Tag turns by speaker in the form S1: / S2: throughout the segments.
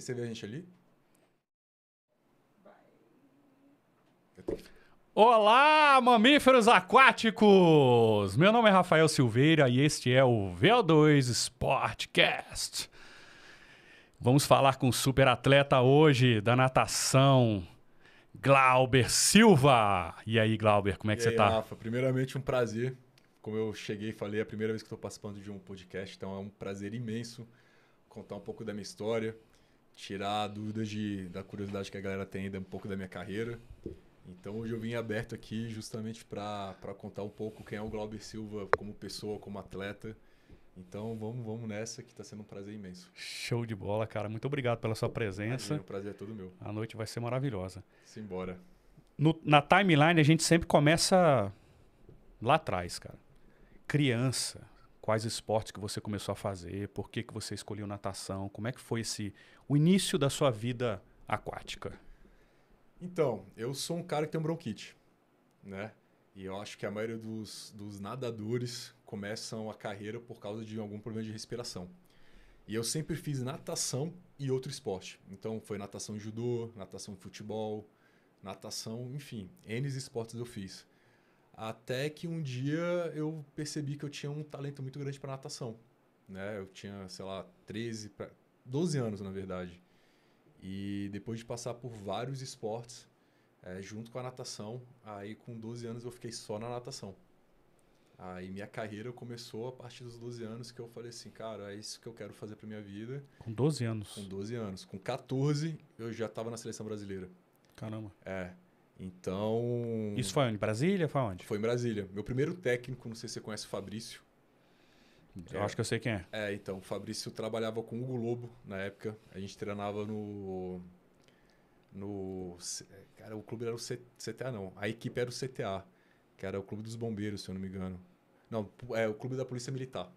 S1: Você vê a gente ali?
S2: Olá, mamíferos aquáticos! Meu nome é Rafael Silveira e este é o VO2 Sportcast. Vamos falar com o super atleta hoje da natação, Glauber Silva. E aí, Glauber, como é que e você aí, tá? Rafa,
S3: primeiramente um prazer. Como eu cheguei e falei, é a primeira vez que estou participando de um podcast, então é um prazer imenso contar um pouco da minha história, tirar dúvidas de, da curiosidade que a galera tem ainda um pouco da minha carreira. Então hoje eu vim aberto aqui justamente para contar um pouco quem é o Glauber Silva como pessoa, como atleta. Então vamos, vamos nessa que está sendo um prazer imenso.
S2: Show de bola, cara. Muito obrigado pela sua presença. o prazer é todo meu. A noite vai ser maravilhosa. Simbora. No, na timeline a gente sempre começa lá atrás, cara. Criança quais esportes que você começou a fazer, por que, que você escolheu natação, como é que foi esse o início da sua vida aquática?
S3: Então, eu sou um cara que tem bronquite, né? E eu acho que a maioria dos, dos nadadores começam a carreira por causa de algum problema de respiração. E eu sempre fiz natação e outro esporte. Então, foi natação judô, natação futebol, natação, enfim, N esportes eu fiz. Até que um dia eu percebi que eu tinha um talento muito grande para natação. Né? Eu tinha, sei lá, 13, 12 anos na verdade. E depois de passar por vários esportes, é, junto com a natação, aí com 12 anos eu fiquei só na natação. Aí minha carreira começou a partir dos 12 anos que eu falei assim, cara, é isso que eu quero fazer para minha vida.
S2: Com 12 anos? Com
S3: 12 anos. Com 14 eu já estava na seleção brasileira. Caramba. É. Então. Isso foi
S2: onde? Brasília? Foi
S3: onde? Foi em Brasília. Meu primeiro técnico, não sei se você conhece o Fabrício. Eu é, acho que eu sei quem é. É, então, o Fabrício trabalhava com o Hugo Lobo na época. A gente treinava no. No. É, cara, o clube era o C, CTA, não. A equipe era o CTA, que era o Clube dos Bombeiros, se eu não me engano. Não, é o Clube da Polícia Militar.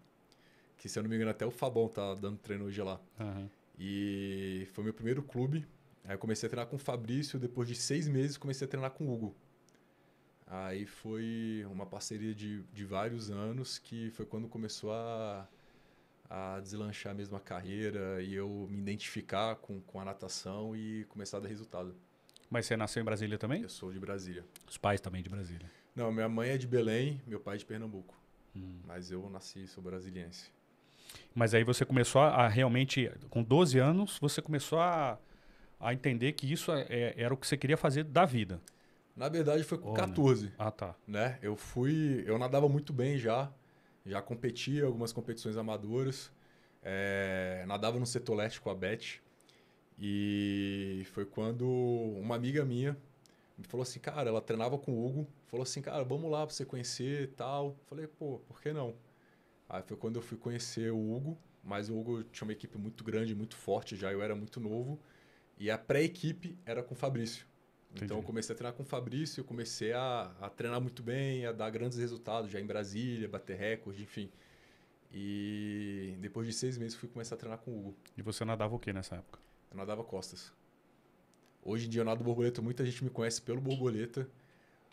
S3: Que, se eu não me engano, até o Fabão tá dando treino hoje lá. Uhum. E foi meu primeiro clube. Aí eu comecei a treinar com o Fabrício, depois de seis meses comecei a treinar com o Hugo. Aí foi uma parceria de, de vários anos que foi quando começou a, a deslanchar a mesma carreira e eu me identificar com, com a natação e começar a dar resultado. Mas você nasceu em Brasília também? Eu sou de Brasília.
S2: Os pais também de Brasília?
S3: Não, minha mãe é de Belém, meu pai é de Pernambuco. Hum. Mas eu nasci, sou brasiliense.
S2: Mas aí você começou a, a realmente, com 12 anos, você começou a a entender que isso é, é, era o que você queria fazer da vida?
S3: Na verdade, foi com oh, 14. Né? Ah, tá. Né? Eu fui. Eu nadava muito bem já. Já competia algumas competições amadoras. É, nadava no setor leste com a Beth. E foi quando uma amiga minha me falou assim, cara, ela treinava com o Hugo. Falou assim, cara, vamos lá pra você conhecer e tal. Falei, pô, por que não? Aí foi quando eu fui conhecer o Hugo. Mas o Hugo tinha uma equipe muito grande, muito forte já. Eu era muito novo. E a pré-equipe era com o Fabrício. Então, Entendi. Então eu comecei a treinar com o Fabrício, eu comecei a, a treinar muito bem, a dar grandes resultados já em Brasília, bater recorde, enfim. E depois de seis meses fui começar a treinar com o Hugo. E você nadava o que nessa época? Eu nadava costas. Hoje em dia eu nado borboleta, muita gente me conhece pelo borboleta,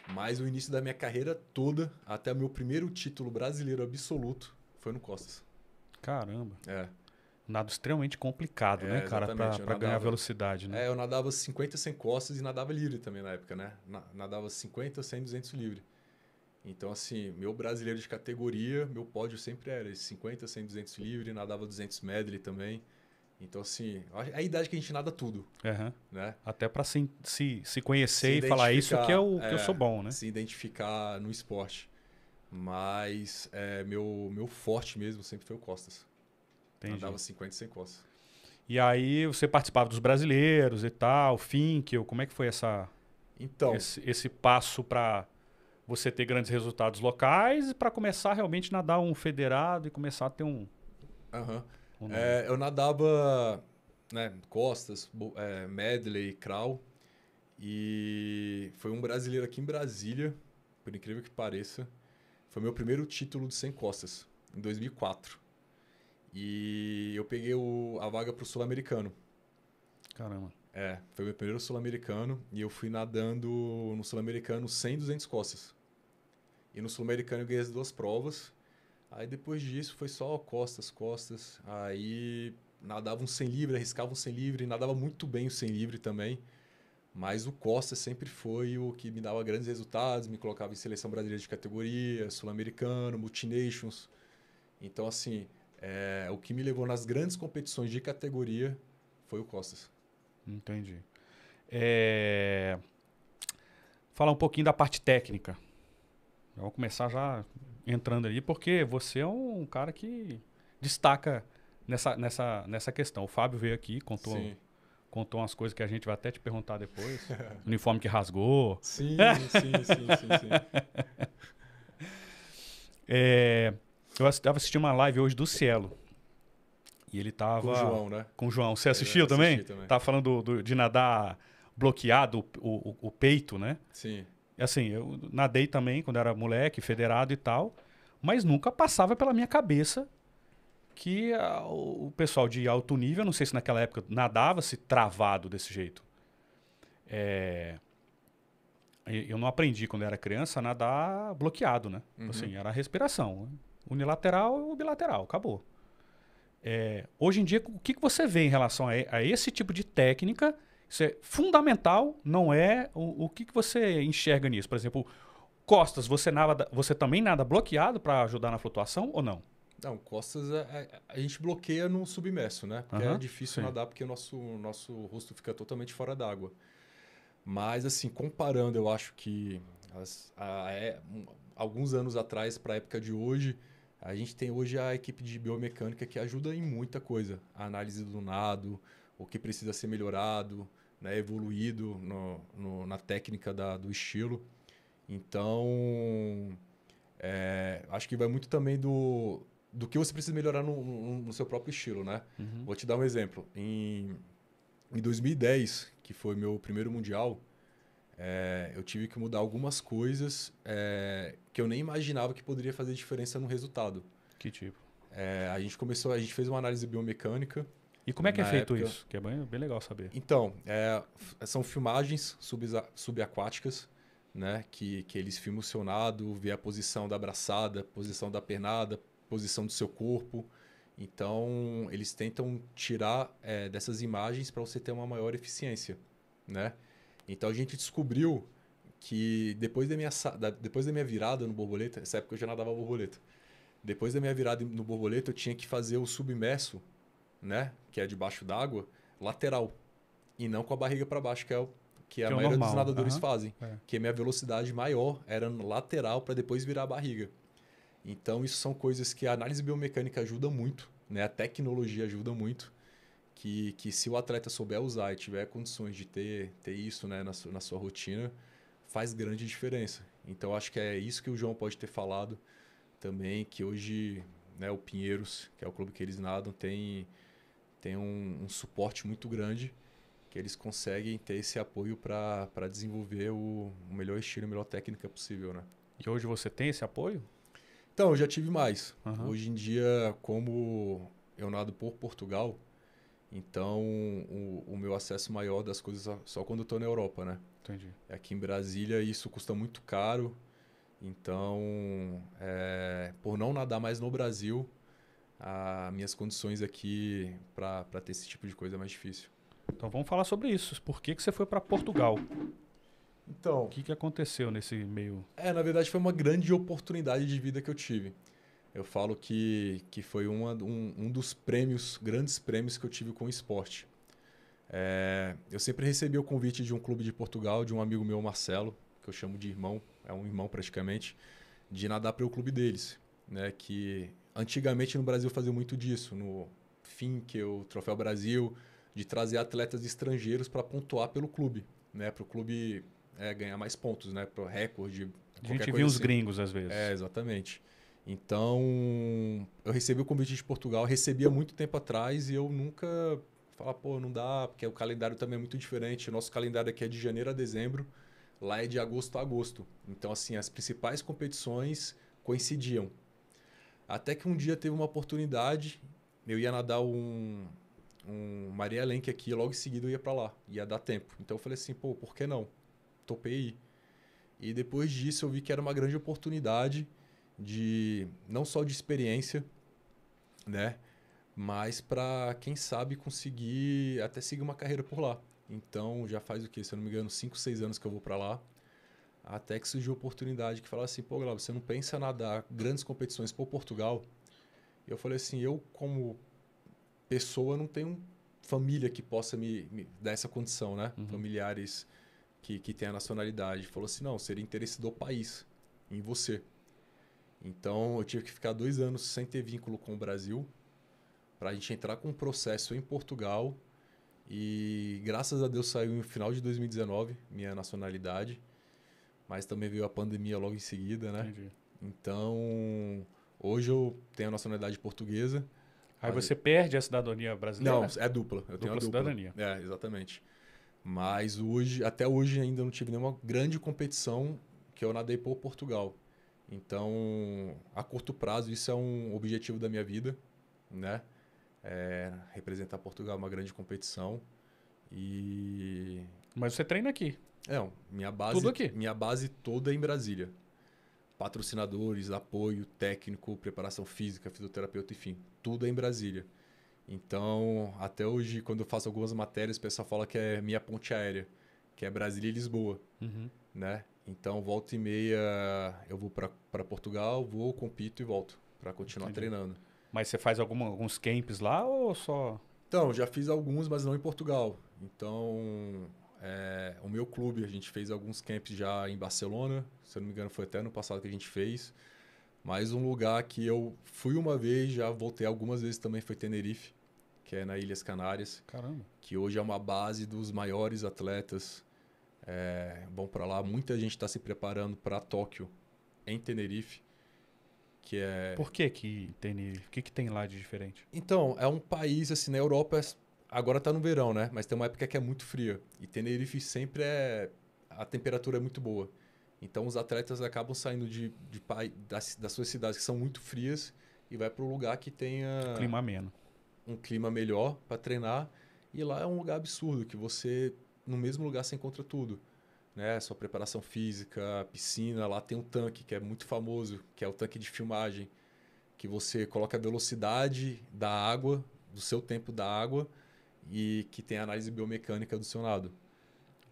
S3: mas o início da minha carreira toda, até o meu primeiro título brasileiro absoluto, foi no costas. Caramba! É
S2: nado extremamente complicado, é, né, cara, para ganhar velocidade. Né? É,
S3: eu nadava 50 sem costas e nadava livre também na época, né? Nadava 50, 100, 200 livre. Então, assim, meu brasileiro de categoria, meu pódio sempre era 50, 100, 200 livre, nadava 200 medley também. Então, assim, a idade que a gente nada tudo. Uhum. Né?
S2: Até para se, se, se conhecer se e falar isso que, é o, é, eu sou é,
S3: bom, né? Se identificar no esporte. Mas é, meu, meu forte mesmo sempre foi o Costas. Entendi. Andava 50 sem costas.
S2: E aí você participava dos brasileiros e tal, Finkel, como é que foi essa então esse, esse passo para você ter grandes resultados locais e para começar realmente a nadar um federado e começar a ter um...
S3: Uhum. um é, eu nadava né, costas, é, medley, crawl e foi um brasileiro aqui em Brasília, por incrível que pareça, foi meu primeiro título de 100 costas, em 2004. E eu peguei o, a vaga pro Sul-Americano. Caramba. É, foi o meu primeiro Sul-Americano e eu fui nadando no Sul-Americano 100, 200 costas. E no Sul-Americano eu ganhei as duas provas. Aí depois disso foi só costas, costas. Aí nadava um 100 livre, arriscava um 100 livre, nadava muito bem o 100 livre também. Mas o Costa sempre foi o que me dava grandes resultados, me colocava em seleção brasileira de categoria, sul-americano, multinations. Então, assim, é, o que me levou nas grandes competições de categoria foi o Costas. Entendi.
S2: É... Falar um pouquinho da parte técnica. Eu vou começar já entrando ali, porque você é um cara que destaca nessa, nessa, nessa questão. O Fábio veio aqui, contou, contou umas coisas que a gente vai até te perguntar depois. uniforme que rasgou. Sim, sim, sim, sim, sim. é... Eu estava assistindo uma live hoje do Cielo. E ele tava. Com o João, né? Com o João. Você é, assistiu também? também? Tava falando do, do, de nadar bloqueado o, o, o, peito, né? Sim. Assim, eu nadei também quando era moleque, federado e tal. Mas nunca passava pela minha cabeça que a, o pessoal de alto nível, não sei se naquela época nadava-se travado desse jeito. É, eu não aprendi quando era criança a nadar bloqueado, né? Uhum. Assim, era a respiração. Unilateral ou bilateral, acabou. É, hoje em dia, o que, que você vê em relação a, a, esse tipo de técnica? Isso é fundamental, não é? O, o que, que você enxerga nisso? Por exemplo, costas, você, nada, você também nada bloqueado para ajudar na flutuação ou não?
S3: Não, costas a, é, é, a gente bloqueia no submerso, né? Porque uhum, é difícil sim. nadar porque o nosso, nosso rosto fica totalmente fora d'água. Mas, assim, comparando, eu acho que as, a, é, alguns anos atrás para a época de hoje, a gente tem hoje a equipe de biomecânica que ajuda em muita coisa. A análise do nado, o que precisa ser melhorado, né, evoluído no, no, na técnica da, do estilo. Então, é, acho que vai muito também do, do que você precisa melhorar no, no seu próprio estilo, né? Uhum. Vou te dar um exemplo. Em, em 2010, que foi meu primeiro mundial, é, eu tive que mudar algumas coisas é, que eu nem imaginava que poderia fazer diferença no resultado. Que tipo? É, a gente começou, a gente fez uma análise biomecânica. E como é que é feito época... isso? Que é bem, bem legal saber. Então, é, são filmagens subaquáticas, né? Que, que eles filmam o nado, vê a posição da abraçada, posição da pernada, posição do seu corpo. Então, eles tentam tirar é, dessas imagens para você ter uma maior eficiência, né? Então a gente descobriu que depois da minha, da, depois da minha virada no borboleta, nessa época eu já nadava borboleta. Depois da minha virada no borboleta, eu tinha que fazer o submerso, né? Que é debaixo d'água, lateral. E não com a barriga para baixo, que é o que, é que a é maioria normal. dos nadadores uhum. fazem. É. Que a minha velocidade maior era no lateral para depois virar a barriga. Então, isso são coisas que a análise biomecânica ajuda muito, né? A tecnologia ajuda muito que, que se o atleta souber usar e tiver condições de ter, ter isso né, na, sua, na sua rotina, faz grande diferença. Então acho que é isso que o João pode ter falado também, que hoje né, o Pinheiros, que é o clube que eles nadam, tem, tem um, um suporte muito grande que eles conseguem ter esse apoio para desenvolver o, o, melhor estilo, a melhor técnica possível, né? E hoje você tem esse apoio? Então, eu já tive mais. Uhum. Hoje em dia, como eu nado por Portugal, então, o, o, meu acesso maior das coisas só quando eu tô na Europa, né? Entendi. É aqui em Brasília isso custa muito caro. Então, é, por não nadar mais no Brasil, as minhas condições aqui para ter esse tipo de coisa é mais difícil. Então vamos falar sobre isso. Por que, que você
S2: foi para Portugal? Então. O que,
S3: que aconteceu nesse meio? É, na verdade foi uma grande oportunidade de vida que eu tive eu falo que, que foi uma, um, um dos prêmios, grandes prêmios que eu tive com o esporte. É, eu sempre recebi o convite de um clube de Portugal, de um amigo meu, Marcelo, que eu chamo de irmão, é um irmão praticamente, de nadar para o clube deles. Né? Que antigamente no Brasil fazia muito disso, no fim que o Troféu Brasil, de trazer atletas estrangeiros para pontuar pelo clube, né? para o clube é, ganhar mais pontos, né? para o recorde. A gente viu assim. os gringos às vezes. É, exatamente. Exatamente. Então, eu recebi o convite de Portugal, recebia muito tempo atrás e eu nunca falar, pô, não dá, porque o calendário também é muito diferente. Nosso calendário aqui é de janeiro a dezembro, lá é de agosto a agosto. Então, assim, as principais competições coincidiam. Até que um dia teve uma oportunidade, eu ia nadar um, um Maria Elenque aqui, e logo em seguida eu ia para lá, ia dar tempo. Então eu falei assim, pô, por que não? Topei. E depois disso eu vi que era uma grande oportunidade de não só de experiência, né? Mas para quem sabe conseguir até seguir uma carreira por lá. Então já faz o que, se eu não me engano, 5, 6 anos que eu vou para lá. Até que surgiu a oportunidade que falava assim, pô, Glauber, você não pensa nadar grandes competições por Portugal? E eu falei assim, eu como pessoa não tenho família que possa me, me dar essa condição, né? Uhum. Familiares que, que tem a nacionalidade. Falou assim, não, seria interesse do país em você. Então eu tive que ficar dois anos sem ter vínculo com o Brasil para a gente entrar com um processo em Portugal. E graças a Deus saiu no final de 2019 minha nacionalidade, mas também veio a pandemia logo em seguida, né? Entendi. Então hoje eu tenho a nacionalidade portuguesa. Aí você perde a cidadania brasileira? Não, é dupla. Eu dupla tenho a dupla cidadania. É, exatamente. Mas hoje, até hoje ainda não tive nenhuma grande competição que eu nadei por Portugal. Então, a curto prazo, isso é um objetivo da minha vida, né? É, representar Portugal é uma grande competição e... Mas você treina aqui? É, minha base, Tudo aqui. minha base toda é em Brasília. Patrocinadores, apoio técnico, preparação física, fisioterapeuta, enfim, tudo é em Brasília. Então, até hoje, quando eu faço algumas matérias, o pessoal fala que é minha ponte aérea, que é Brasília e Lisboa, uhum. né? Então, volta e meia, eu vou para Portugal, vou, compito e volto para continuar Entendi. treinando. Mas você faz alguns camps lá ou só? Então, já fiz alguns, mas não em Portugal. Então, é, o meu clube, a gente fez alguns camps já em Barcelona. Se eu não me engano, foi até no passado que a gente fez. Mas um lugar que eu fui uma vez, já voltei algumas vezes também, foi Tenerife, que é na Ilhas Canárias. Caramba. Que hoje é uma base dos maiores atletas é, vão para lá. Muita gente está se preparando para Tóquio, em Tenerife, que é. Por que que Tenerife? O que que tem lá de diferente? Então é um país assim na Europa. Agora está no verão, né? Mas tem uma época que é muito fria e Tenerife sempre é a temperatura é muito boa. Então os atletas acabam saindo de, de, pai das, das suas cidades que são muito frias e vai para um lugar que tenha clima ameno. um clima melhor para treinar e lá é um lugar absurdo que você no mesmo lugar você encontra tudo. Né? Sua preparação física, piscina, lá tem um tanque que é muito famoso, que é o tanque de filmagem, que você coloca a velocidade da água, do seu tempo da água, e que tem a análise biomecânica do seu lado.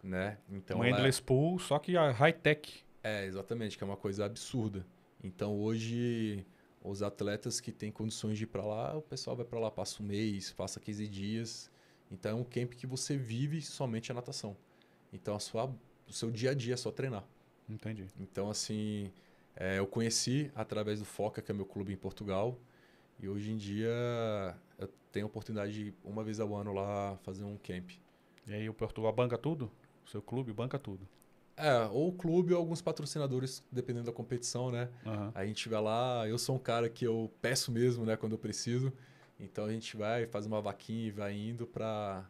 S3: Né? Então, um é endless é... pool, só que a high-tech. É, exatamente, que é uma coisa absurda. Então hoje os atletas que têm condições de ir para lá, o pessoal vai para lá, passa um mês, passa 15 dias então é um camp que você vive somente a natação. Então a sua, o seu dia a dia é só treinar. Entendi. Então, assim, é, eu conheci através do Foca, que é meu clube em Portugal. E hoje em dia eu tenho a oportunidade de uma vez ao ano lá fazer um camp. E aí o Portugal banca tudo? O seu clube banca tudo? É, ou o clube ou alguns patrocinadores, dependendo da competição, né? Uhum. A gente vai lá, eu sou um cara que eu peço mesmo, né, quando eu preciso. Então a gente vai, faz uma vaquinha e vai indo para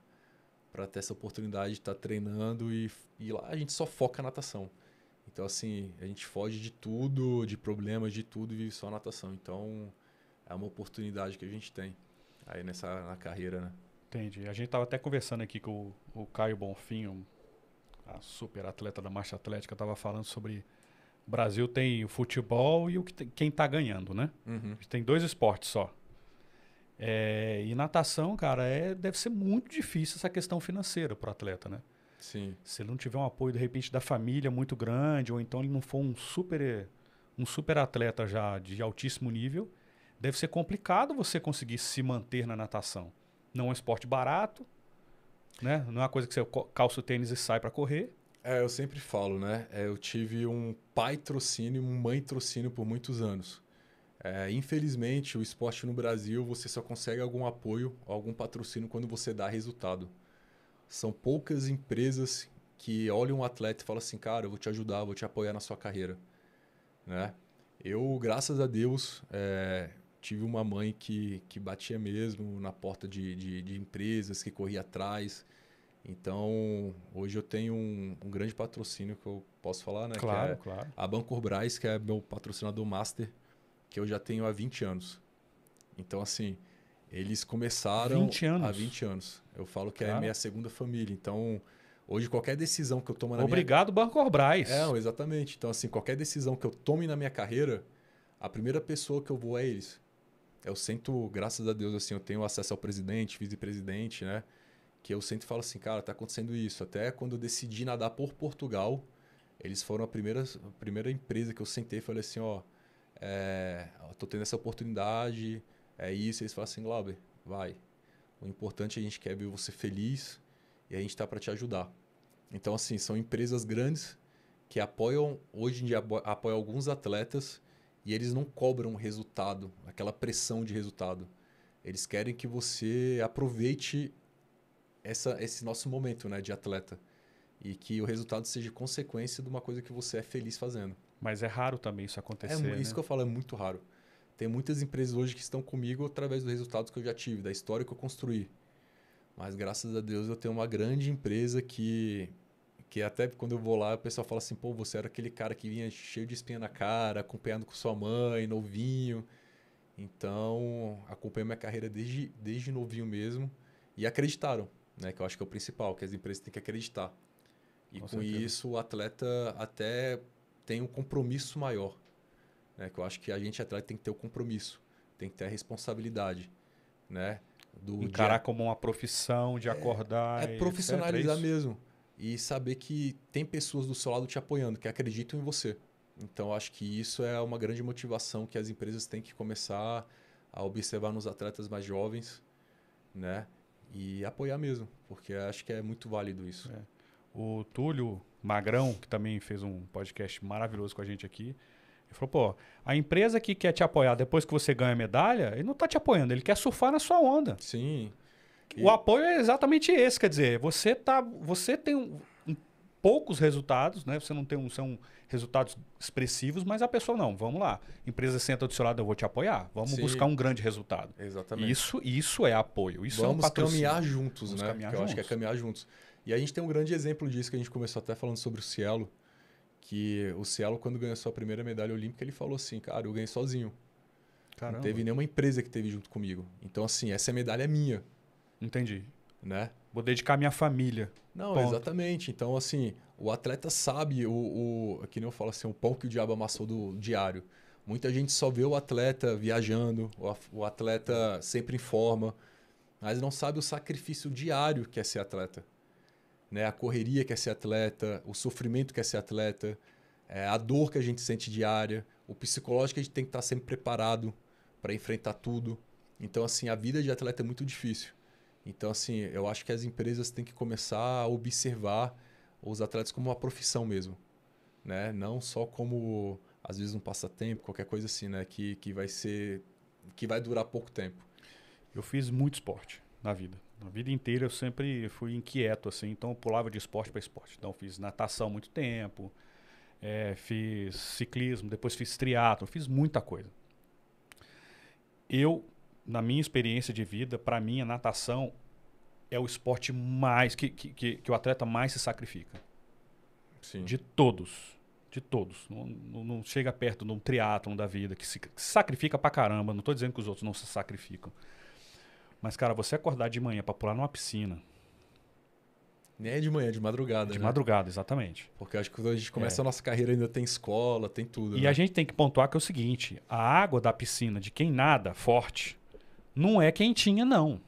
S3: para ter essa oportunidade de estar tá treinando e, e lá a gente só foca na natação. Então, assim, a gente foge de tudo, de problemas, de tudo e vive só natação. Então, é uma oportunidade que a gente tem aí nessa na carreira, né? Entendi. A gente estava até conversando aqui com o, o Caio Bonfim, um,
S2: a super atleta da marcha atlética, estava falando sobre Brasil tem o futebol e o que tem, quem está ganhando, né? Uhum. Tem dois esportes só. É, e natação, cara, é, deve ser muito difícil essa questão financeira para o atleta, né? Sim. Se ele não tiver um apoio, de repente, da família muito grande, ou então ele não for um super, um super atleta já de altíssimo nível, deve ser complicado você conseguir se manter na natação. Não é um esporte barato, né? Não é uma coisa que você calça o tênis e sai
S3: para correr. É, eu sempre falo, né? É, eu tive um pai trocínio, um mãe trocínio por muitos anos. É, infelizmente, o esporte no Brasil, você só consegue algum apoio, algum patrocínio quando você dá resultado. São poucas empresas que olham um atleta e falam assim, cara, eu vou te ajudar, vou te apoiar na sua carreira. Né? Eu, graças a Deus, é, tive uma mãe que, que batia mesmo na porta de, de, de empresas, que corria atrás. Então, hoje eu tenho um, um grande patrocínio que eu posso falar, né? É claro, é claro. A Banco Brás, que é meu patrocinador master, que eu já tenho há 20 anos. Então, assim, eles começaram 20 há 20 anos. Eu falo que é a minha segunda família. Então, hoje qualquer decisão que eu tomo na Obrigado, minha... Banco Orbrais. É, exatamente. Então, assim, qualquer decisão que eu tome na minha carreira, a primeira pessoa que eu vou é eles. Eu sinto, graças a Deus, assim, eu tenho acesso ao presidente, vice-presidente, né? Que eu sempre falo assim, cara, tá acontecendo isso. Até quando eu decidi nadar por Portugal, eles foram a primeira, a primeira empresa que eu sentei e falei assim, ó, oh, é, tô tendo essa oportunidade, é isso, eles falam assim, Glauber, vai. O importante é a gente quer ver você feliz e a gente está para te ajudar. Então, assim, são empresas grandes que apoiam, hoje em dia, apoiam alguns atletas e eles não cobram resultado, aquela pressão de resultado. Eles querem que você aproveite essa, esse nosso momento né, de atleta e que o resultado seja consequência de uma coisa que você é feliz fazendo. Mas é raro também isso acontecer. É, né? isso né? que eu falo, é muito raro. Tem muitas empresas hoje que estão comigo através dos resultados que eu já tive, da história que eu construí. Mas graças a Deus eu tenho uma grande empresa que que até quando eu vou lá, o pessoal fala assim: pô, você era aquele cara que vinha cheio de espinha na cara, acompanhando com sua mãe, novinho. Então, acompanhei minha carreira desde, desde novinho mesmo. E acreditaram, né? Que eu acho que é o principal, que as empresas têm que acreditar. E com, com isso, o atleta até tem um compromisso maior. Né? Que eu acho que a gente atleta tem que ter o compromisso, tem que ter a responsabilidade, né? Do Encarar dia... como uma profissão, de é, acordar. É profissionalizar etc, é mesmo. E saber que tem pessoas do seu lado te apoiando, que acreditam em você. Então, acho que isso é uma grande motivação que as empresas têm que começar a observar nos atletas mais jovens, né? E apoiar mesmo, porque acho que é muito válido isso. É.
S2: O Túlio, Magrão, que também fez um podcast maravilhoso com a gente aqui. Ele falou, pô, a empresa que quer te apoiar depois que você ganha a medalha, ele não está te apoiando, ele quer surfar na sua onda. Sim. O apoio é exatamente esse, quer dizer, você tá, você tem um, um, poucos resultados, né? Você não tem um, são resultados expressivos, mas a pessoa não, vamos lá. Empresa senta do seu lado, eu vou te apoiar. Vamos Sim. buscar um grande resultado. Exatamente. Isso, isso é
S3: apoio, isso vamos é um patrocínio. caminhar juntos, vamos né? Caminhar eu acho que é caminhar juntos. E a gente tem um grande exemplo disso que a gente começou até falando sobre o Cielo, que o Cielo, quando ganhou sua primeira medalha olímpica, ele falou assim, cara, eu ganhei sozinho. Caramba. Não teve nenhuma empresa que teve junto comigo. Então, assim, essa é medalha é minha. Entendi. Né? Vou dedicar minha família. Não, Ponto. exatamente. Então, assim, o atleta sabe o, o que nem eu falo assim, o pão que o diabo amassou do diário. Muita gente só vê o atleta viajando, o atleta sempre em forma, mas não sabe o sacrifício diário que é ser atleta né? A correria que é ser atleta, o sofrimento que é ser atleta, é, a dor que a gente sente diária, o psicológico que a gente tem que estar sempre preparado para enfrentar tudo. Então, assim, a vida de atleta é muito difícil. Então, assim, eu acho que as empresas têm que começar a observar os atletas como uma profissão mesmo, né? Não só como às vezes um passatempo, qualquer coisa assim, né? Que, que vai ser que vai durar pouco tempo. Eu fiz muito
S2: esporte na vida. A vida inteira eu sempre fui inquieto, assim, então eu pulava de esporte para esporte. Então fiz natação muito tempo, é, fiz ciclismo, depois fiz triatlo, fiz muita coisa. Eu, na minha experiência de vida, para mim a natação é o esporte mais que, que, que o atleta mais se sacrifica. Sim. De todos. De todos. Não, não, não chega perto de um triatlon da vida que se, que se sacrifica pra caramba. Não estou dizendo que os outros não se sacrificam. Mas,
S3: cara, você acordar de manhã para pular numa piscina. Nem é de manhã, é de madrugada. De né? madrugada, exatamente. Porque acho que quando a gente começa é. a nossa carreira ainda tem escola, tem tudo. E né? a
S2: gente tem que pontuar que é o seguinte: a água da piscina de quem nada forte não é quentinha, não.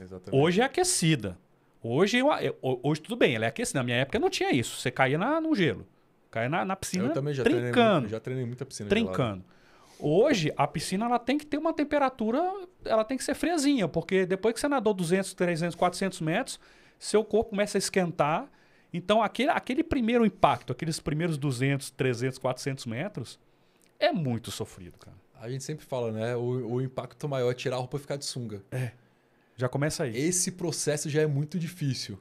S2: Exatamente. Hoje é aquecida. Hoje, eu, hoje tudo bem, ela é aquecida. Na minha época não tinha isso. Você caía na, no gelo. Caía na, na piscina eu também já trincando. Treinei,
S3: já treinei muita piscina Trincando.
S2: Gelada. Hoje, a piscina ela tem que ter uma temperatura, ela tem que ser friazinha, porque depois que você nadou 200, 300, 400 metros, seu corpo começa a esquentar. Então, aquele, aquele primeiro impacto, aqueles primeiros 200, 300, 400 metros, é muito sofrido, cara.
S3: A gente sempre fala, né? O, o impacto maior é tirar a roupa e ficar de sunga. É. Já começa aí. Esse processo já é muito difícil.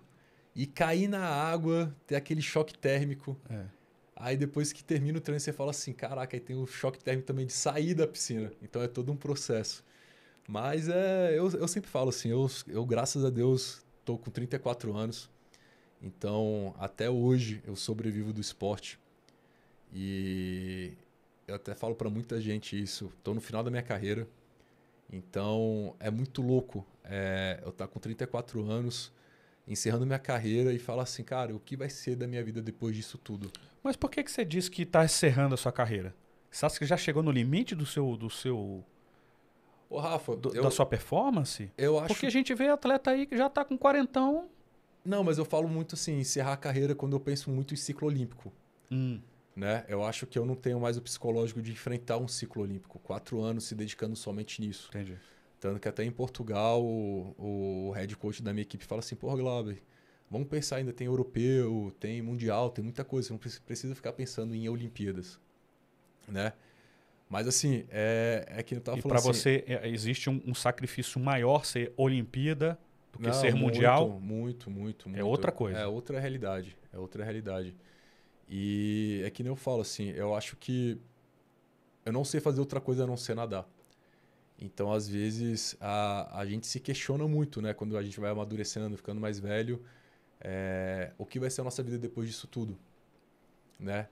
S3: E cair na água, ter aquele choque térmico. É Aí depois que termina o treino, você fala assim: caraca, aí tem o choque térmico também de sair da piscina. Então é todo um processo. Mas é, eu, eu sempre falo assim: eu, eu, graças a Deus, tô com 34 anos. Então até hoje eu sobrevivo do esporte. E eu até falo para muita gente isso. Tô no final da minha carreira. Então é muito louco é, eu estar tá com 34 anos encerrando minha carreira e falar assim, cara, o que vai ser da minha vida depois disso tudo? Mas por que, que você diz que está encerrando a sua carreira? Você acha
S2: que já chegou no limite do seu... Do seu...
S3: Ô, Rafa... Do, eu, da sua
S2: performance?
S3: Eu acho... Porque a gente vê atleta aí que já está com quarentão... Não, mas eu falo muito assim, encerrar a carreira quando eu penso muito em ciclo olímpico. Hum. Né? Eu acho que eu não tenho mais o psicológico de enfrentar um ciclo olímpico. Quatro anos se dedicando somente nisso. Entendi. Tanto que até em Portugal, o, o head coach da minha equipe fala assim: porra, Glauber, vamos pensar ainda, tem europeu, tem mundial, tem muita coisa, não precisa ficar pensando em Olimpíadas, né? Mas assim, é, é que eu tava e falando. E para assim, você, é, é, existe um, um, sacrifício maior
S2: ser Olimpíada do que não, ser muito, mundial?
S3: Muito, muito, é muito. É outra coisa. É outra realidade. É outra realidade. E é que nem eu falo assim, eu acho que eu não sei fazer outra coisa a não ser nadar. Então, às vezes, a, a gente se questiona muito, né? Quando a gente vai amadurecendo, ficando mais velho, é, o que vai ser a nossa vida depois disso tudo, né?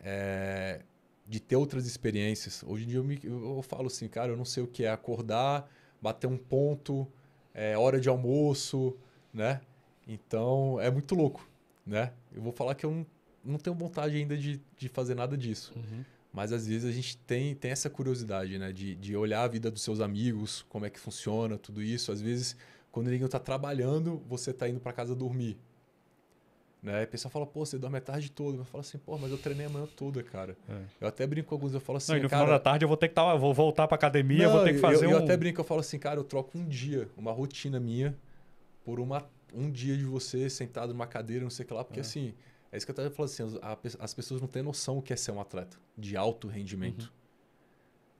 S3: É, de ter outras experiências. Hoje em dia eu, me, eu, falo assim, cara, eu não sei o que é acordar, bater um ponto, é, hora de almoço, né? Então, é muito louco, né? Eu vou falar que eu não, não tenho vontade ainda de, de fazer nada disso. Uhum. Mas às vezes a gente tem, tem essa curiosidade, né? De, de olhar a vida dos seus amigos, como é que funciona, tudo isso. Às vezes, quando ninguém está trabalhando, você está indo para casa dormir. Né? A pessoa fala, pô, você dorme a tarde toda. Eu falo assim, pô, mas eu treinei a manhã toda, cara. É. Eu até brinco com alguns, eu falo assim. Não, no cara, final
S2: da tarde eu vou ter que tá, vou voltar pra academia, não, eu vou ter que fazer eu, um. Eu até
S3: brinco, eu falo assim, cara, eu troco um dia, uma rotina minha, por uma, um dia de você sentado numa cadeira, não sei o que lá, porque é. assim. É isso que eu estava falando assim, as pessoas não têm noção o que é ser um atleta de alto rendimento. Uhum.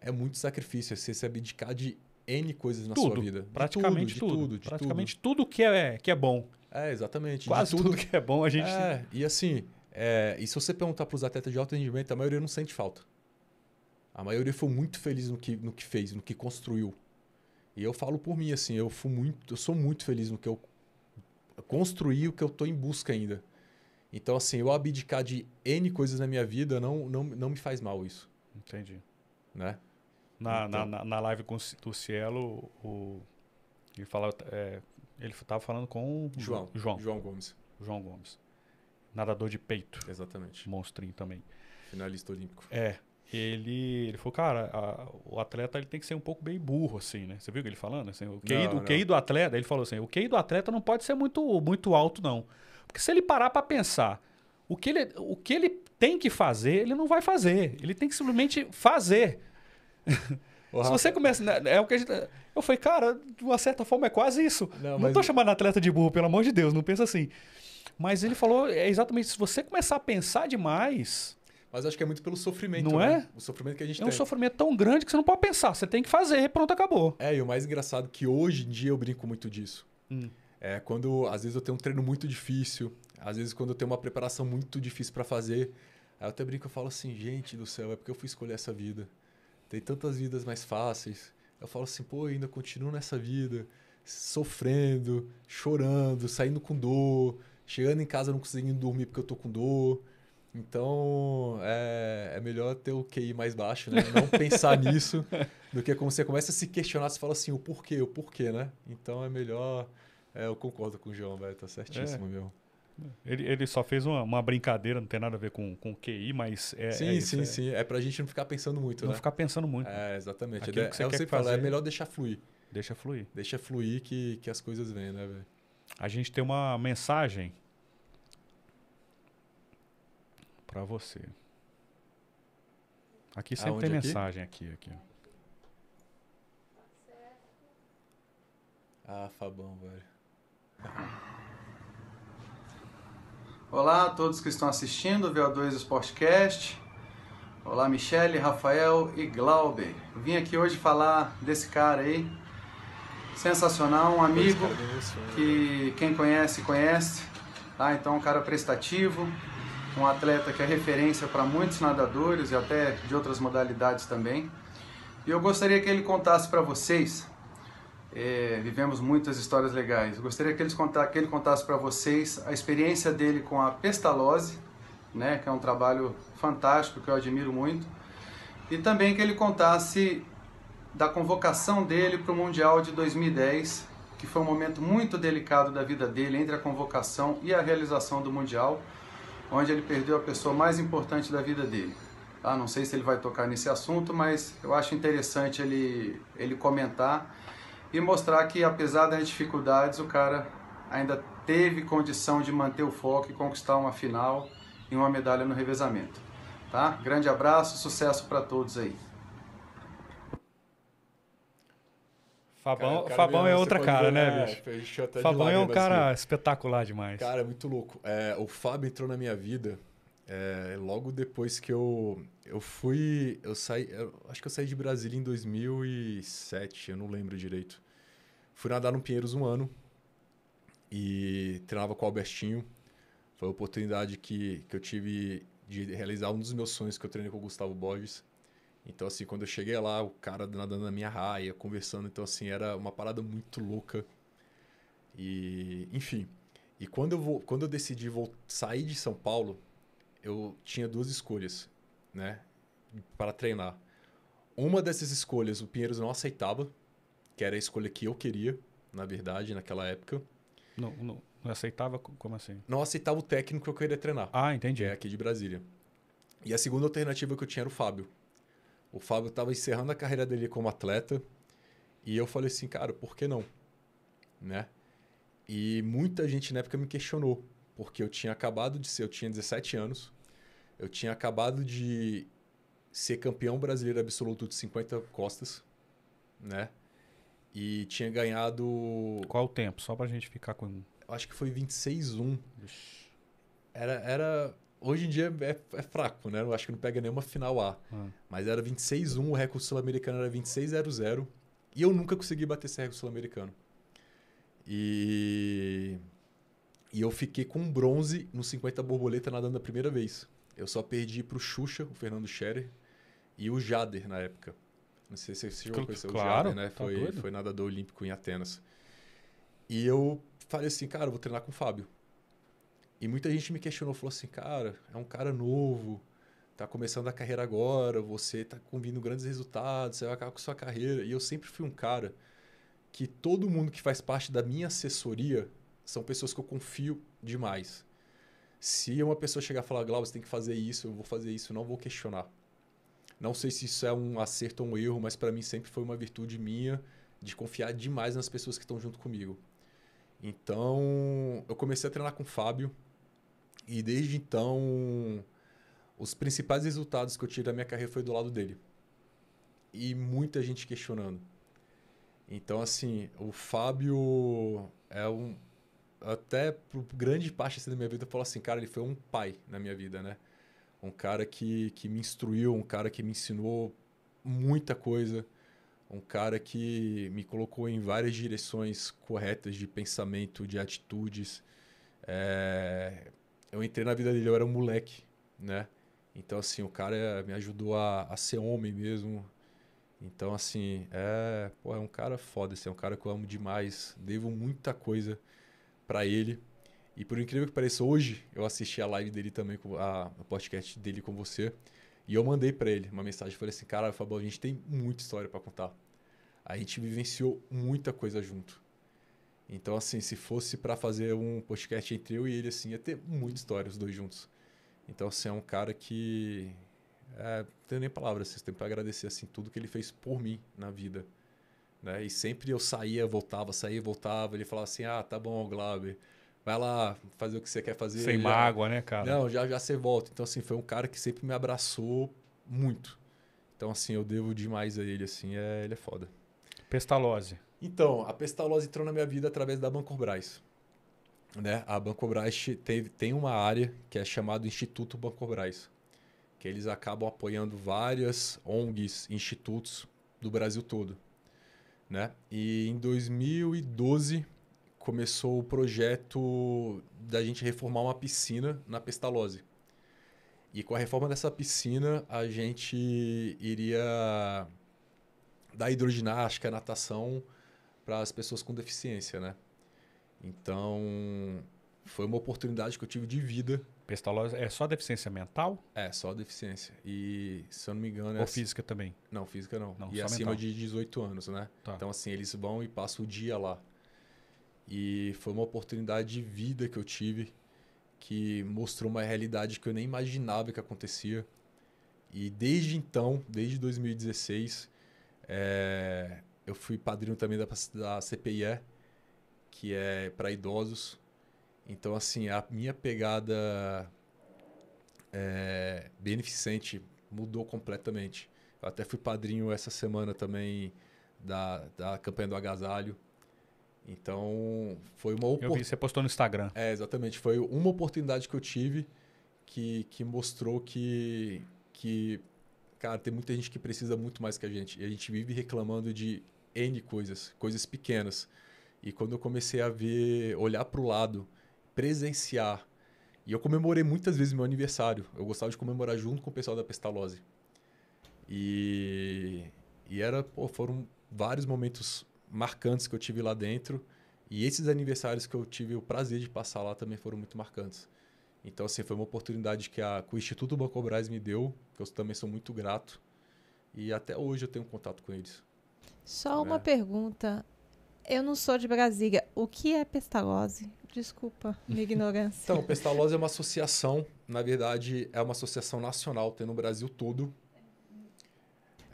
S3: É muito sacrifício, é você se abdicar de N coisas na tudo, sua vida. De praticamente tudo. De tudo de praticamente
S2: tudo. tudo. que, é, que é bom. É, exatamente. Quase tudo. tudo. que é bom a gente... É,
S3: e assim, é, e se você perguntar para os atletas de alto rendimento, a maioria não sente falta. A maioria foi muito feliz no que, no que fez, no que construiu. E eu falo por mim, assim, eu, fui muito, eu sou muito feliz no que eu construí, o que eu estou em busca ainda. Então, assim, eu abdicar de N coisas na minha vida não, não, não me faz mal isso. Entendi. Né? Na, então... na, na live com, do Cielo, o,
S2: ele falava, é, ele estava falando com o João, João. João Gomes. João Gomes. Nadador de peito. Exatamente. Monstrinho também. Finalista olímpico. É. Ele, ele falou, cara, a, o atleta ele tem que ser um pouco bem burro, assim, né? Você viu ele falando? Assim, o, QI, não, do, o QI do atleta, ele falou assim, o QI do atleta não pode ser muito, muito alto, não. Porque se ele parar para pensar o que, ele, o que ele tem que fazer, ele não vai fazer. Ele tem que simplesmente fazer. se você começa. Né, é o que gente, Eu falei, cara, de uma certa forma é quase isso. Não, não tô chamando atleta de burro, pelo amor de Deus, não pensa assim. Mas ele falou, é exatamente, se você começar a pensar demais. Mas acho que é muito pelo sofrimento. Não né?
S3: é? O sofrimento que a gente é tem. É um sofrimento tão grande que você não pode pensar, você tem que fazer, pronto, acabou. É, e o mais engraçado é que hoje em dia eu brinco muito disso. Hum. É, quando às vezes eu tenho um treino muito difícil, às vezes quando eu tenho uma preparação muito difícil para fazer, aí eu até brinco eu falo assim, gente do céu, é porque eu fui escolher essa vida. Tem tantas vidas mais fáceis. Eu falo assim, pô, ainda continuo nessa vida, sofrendo, chorando, saindo com dor, chegando em casa não conseguindo dormir porque eu tô com dor. Então é, é melhor ter o QI mais baixo, né? Não pensar nisso, do que quando você começa a se questionar, você fala assim, o porquê, o porquê, né? Então é melhor é, eu concordo com o João, velho. Tá certíssimo, é. meu. Ele, ele só fez
S2: uma, uma, brincadeira, não tem nada a ver com, com QI, mas é. é sim, é isso, sim, é. sim.
S3: É pra gente não ficar
S2: pensando muito, não né? ficar pensando muito. É, exatamente. Aquilo é, que você é, quer sempre fazer... é melhor
S3: deixar fluir. Deixa fluir. Deixa fluir
S2: que, que as coisas vêm, né, velho? A gente tem uma mensagem para você. Aqui sempre Aonde, tem aqui? mensagem aqui, aqui.
S1: Ah, Fabão, velho. Olá a todos que estão assistindo o VO2 Sportcast. Olá Michele, Rafael e Glauber. Vim aqui hoje falar desse cara aí, sensacional, um amigo que quem conhece, conhece. Tá? Então, um cara prestativo, um atleta que é referência para muitos nadadores e até de outras modalidades também. E eu gostaria que ele contasse para vocês é, vivemos muitas histórias legais. gostaria que, eles contar, que ele contasse para vocês a experiência dele com a pestalose, né, que é um trabalho fantástico que eu admiro muito, e também que ele contasse da convocação dele para o Mundial de 2010, que foi um momento muito delicado da vida dele entre a convocação e a realização do Mundial, onde ele perdeu a pessoa mais importante da vida dele. Ah, não sei se ele vai tocar nesse assunto, mas eu acho interessante ele, ele comentar e mostrar que apesar das dificuldades, o cara ainda teve condição de manter o foco e conquistar uma final e uma medalha no revezamento. Tá? Grande abraço, sucesso para todos aí.
S3: Fabão, cara, cara Fabão mesmo, é outra
S2: cara, né, é, bicho? É, Fabão é um cara assim. espetacular demais.
S3: Cara, é muito louco. É, o Fábio entrou na minha vida é, logo depois que eu eu fui. Eu saí. Eu acho que eu saí de Brasília em 2007, eu não lembro direito. Fui nadar no Pinheiros um ano e treinava com o Albertinho. Foi a oportunidade que, que eu tive de realizar um dos meus sonhos que eu treinei com o Gustavo Borges. Então, assim, quando eu cheguei lá, o cara nadando na minha raia, conversando. Então, assim, era uma parada muito louca. E, enfim. E quando eu, vou, quando eu decidi vou sair de São Paulo, eu tinha duas escolhas né, para treinar. Uma dessas escolhas o Pinheiros não aceitava, que era a escolha que eu queria, na verdade, naquela época.
S2: Não, não, não aceitava? Como assim?
S3: Não aceitava o técnico que eu queria treinar. Ah, entendi. é aqui de Brasília. E a segunda alternativa que eu tinha era o Fábio. O Fábio estava encerrando a carreira dele como atleta. E eu falei assim, cara, por que não? Né? E muita gente na época me questionou, porque eu tinha acabado de ser, eu tinha 17 anos, eu tinha acabado de ser campeão brasileiro absoluto de 50 costas, né? E tinha ganhado. Qual o tempo? Só pra gente ficar com. acho que foi 26-1. Era, era. Hoje em dia é, é, fraco, né? Eu acho que não pega nenhuma final A. Ah. Mas era 26-1, o recorde sul-americano era 26-0-0. E eu nunca consegui bater esse recorde sul-americano. E. E eu fiquei com bronze no 50 borboleta nadando a primeira vez. Eu só perdi pro Xuxa, o Fernando Scherer, e o Jader na época. Não sei se você já conheceu claro, o Jader, né? Tá foi, doido. foi nadador olímpico em Atenas. E eu falei assim, cara, eu vou treinar com o Fábio. E muita gente me questionou, falou assim, cara, é um cara novo, tá começando a carreira agora, você tá vindo grandes resultados, você vai acabar com sua carreira. E eu sempre fui um cara que todo mundo que faz parte da minha assessoria são pessoas que eu confio demais. Se uma pessoa chegar e falar, Glauber, você tem que fazer isso, eu vou fazer isso, não vou questionar. Não sei se isso é um acerto ou um erro, mas para mim sempre foi uma virtude minha de confiar demais nas pessoas que estão junto comigo. Então, eu comecei a treinar com o Fábio e desde então os principais resultados que eu tive da minha carreira foi do lado dele. E muita gente questionando. Então, assim, o Fábio é um, até por grande parte assim, da minha vida, eu falo assim, cara, ele foi um pai na minha vida, né? Um cara que, que me instruiu, um cara que me ensinou muita coisa, um cara que me colocou em várias direções corretas de pensamento, de atitudes. É... Eu entrei na vida dele, eu era um moleque, né? Então, assim, o cara eh, me ajudou a, a ser homem mesmo. Então, assim, é, pô, é um cara foda, assim, é um cara que eu amo demais, devo muita coisa para ele. E por incrível que pareça, hoje eu assisti a live dele também, a, a podcast dele com você. E eu mandei para ele uma mensagem. Falei assim, cara, Fabão, a gente tem muita história para contar. A gente vivenciou muita coisa junto. Então, assim, se fosse para fazer um podcast entre eu e ele, assim, ia ter muita história os dois juntos. Então, assim, é um cara que... É, não tenho nem palavras, assim, tem para agradecer, assim, tudo que ele fez por mim na vida. Né? E sempre eu saía, voltava, saía, voltava. Ele falava assim: ah, tá bom, Glauber, vai lá fazer o que você quer fazer. Sem já... mágoa, né, cara? Não, já já você volta. Então, assim, foi um cara que sempre me abraçou muito. Então, assim, eu devo demais a ele, assim, é, ele é foda. Pestalose. Então, a pestalose entrou na minha vida através da Bancobras. Né? A Banco teve, tem uma área que é chamada Instituto Banco Bancobras, que eles acabam apoiando várias ONGs, institutos do Brasil todo. Né? E em 2012 começou o projeto da gente reformar uma piscina na Pestalozzi. E com a reforma dessa piscina, a gente iria dar hidroginástica, natação para as pessoas com deficiência, né? Então, foi uma oportunidade que eu tive de vida Pestalozzi é só deficiência mental? É, só deficiência. E, se eu não me engano... É Ou é física ac... também? Não, física não. não e acima mental. de 18 anos, né? Tá. Então, assim, eles vão e passam o dia lá. E foi uma oportunidade de vida que eu tive que mostrou uma realidade que eu nem imaginava que acontecia. E desde então, desde 2016, é, eh, eu fui padrinho também da, da CPIE, que é para idosos. Então, assim, a minha pegada é, beneficente mudou completamente. Eu até fui padrinho essa semana também da, da campanha do agasalho. Então, foi uma oportunidade. você postou no Instagram. É, exatamente. Foi uma oportunidade que eu tive que, que mostrou que, que, cara, tem muita gente que precisa muito mais que a gente. E a gente vive reclamando de N coisas, coisas pequenas. E quando eu comecei a ver, olhar para o lado presenciar. E eu comemorei muitas vezes meu aniversário. Eu gostava de comemorar junto com o pessoal da Pestalozzi. E, e era, pô, foram vários momentos marcantes que eu tive lá dentro. E esses aniversários que eu tive o prazer de passar lá também foram muito marcantes. Então, assim, foi uma oportunidade que, a, que o Instituto Bancobrás me deu, que eu também sou muito grato. E até hoje eu tenho contato com eles.
S4: Só né? uma pergunta. Eu não sou de Brasília. O que é pestalose? Desculpa minha ignorância. então, pestalose
S3: é uma associação, na verdade, é uma associação nacional, tem no Brasil todo.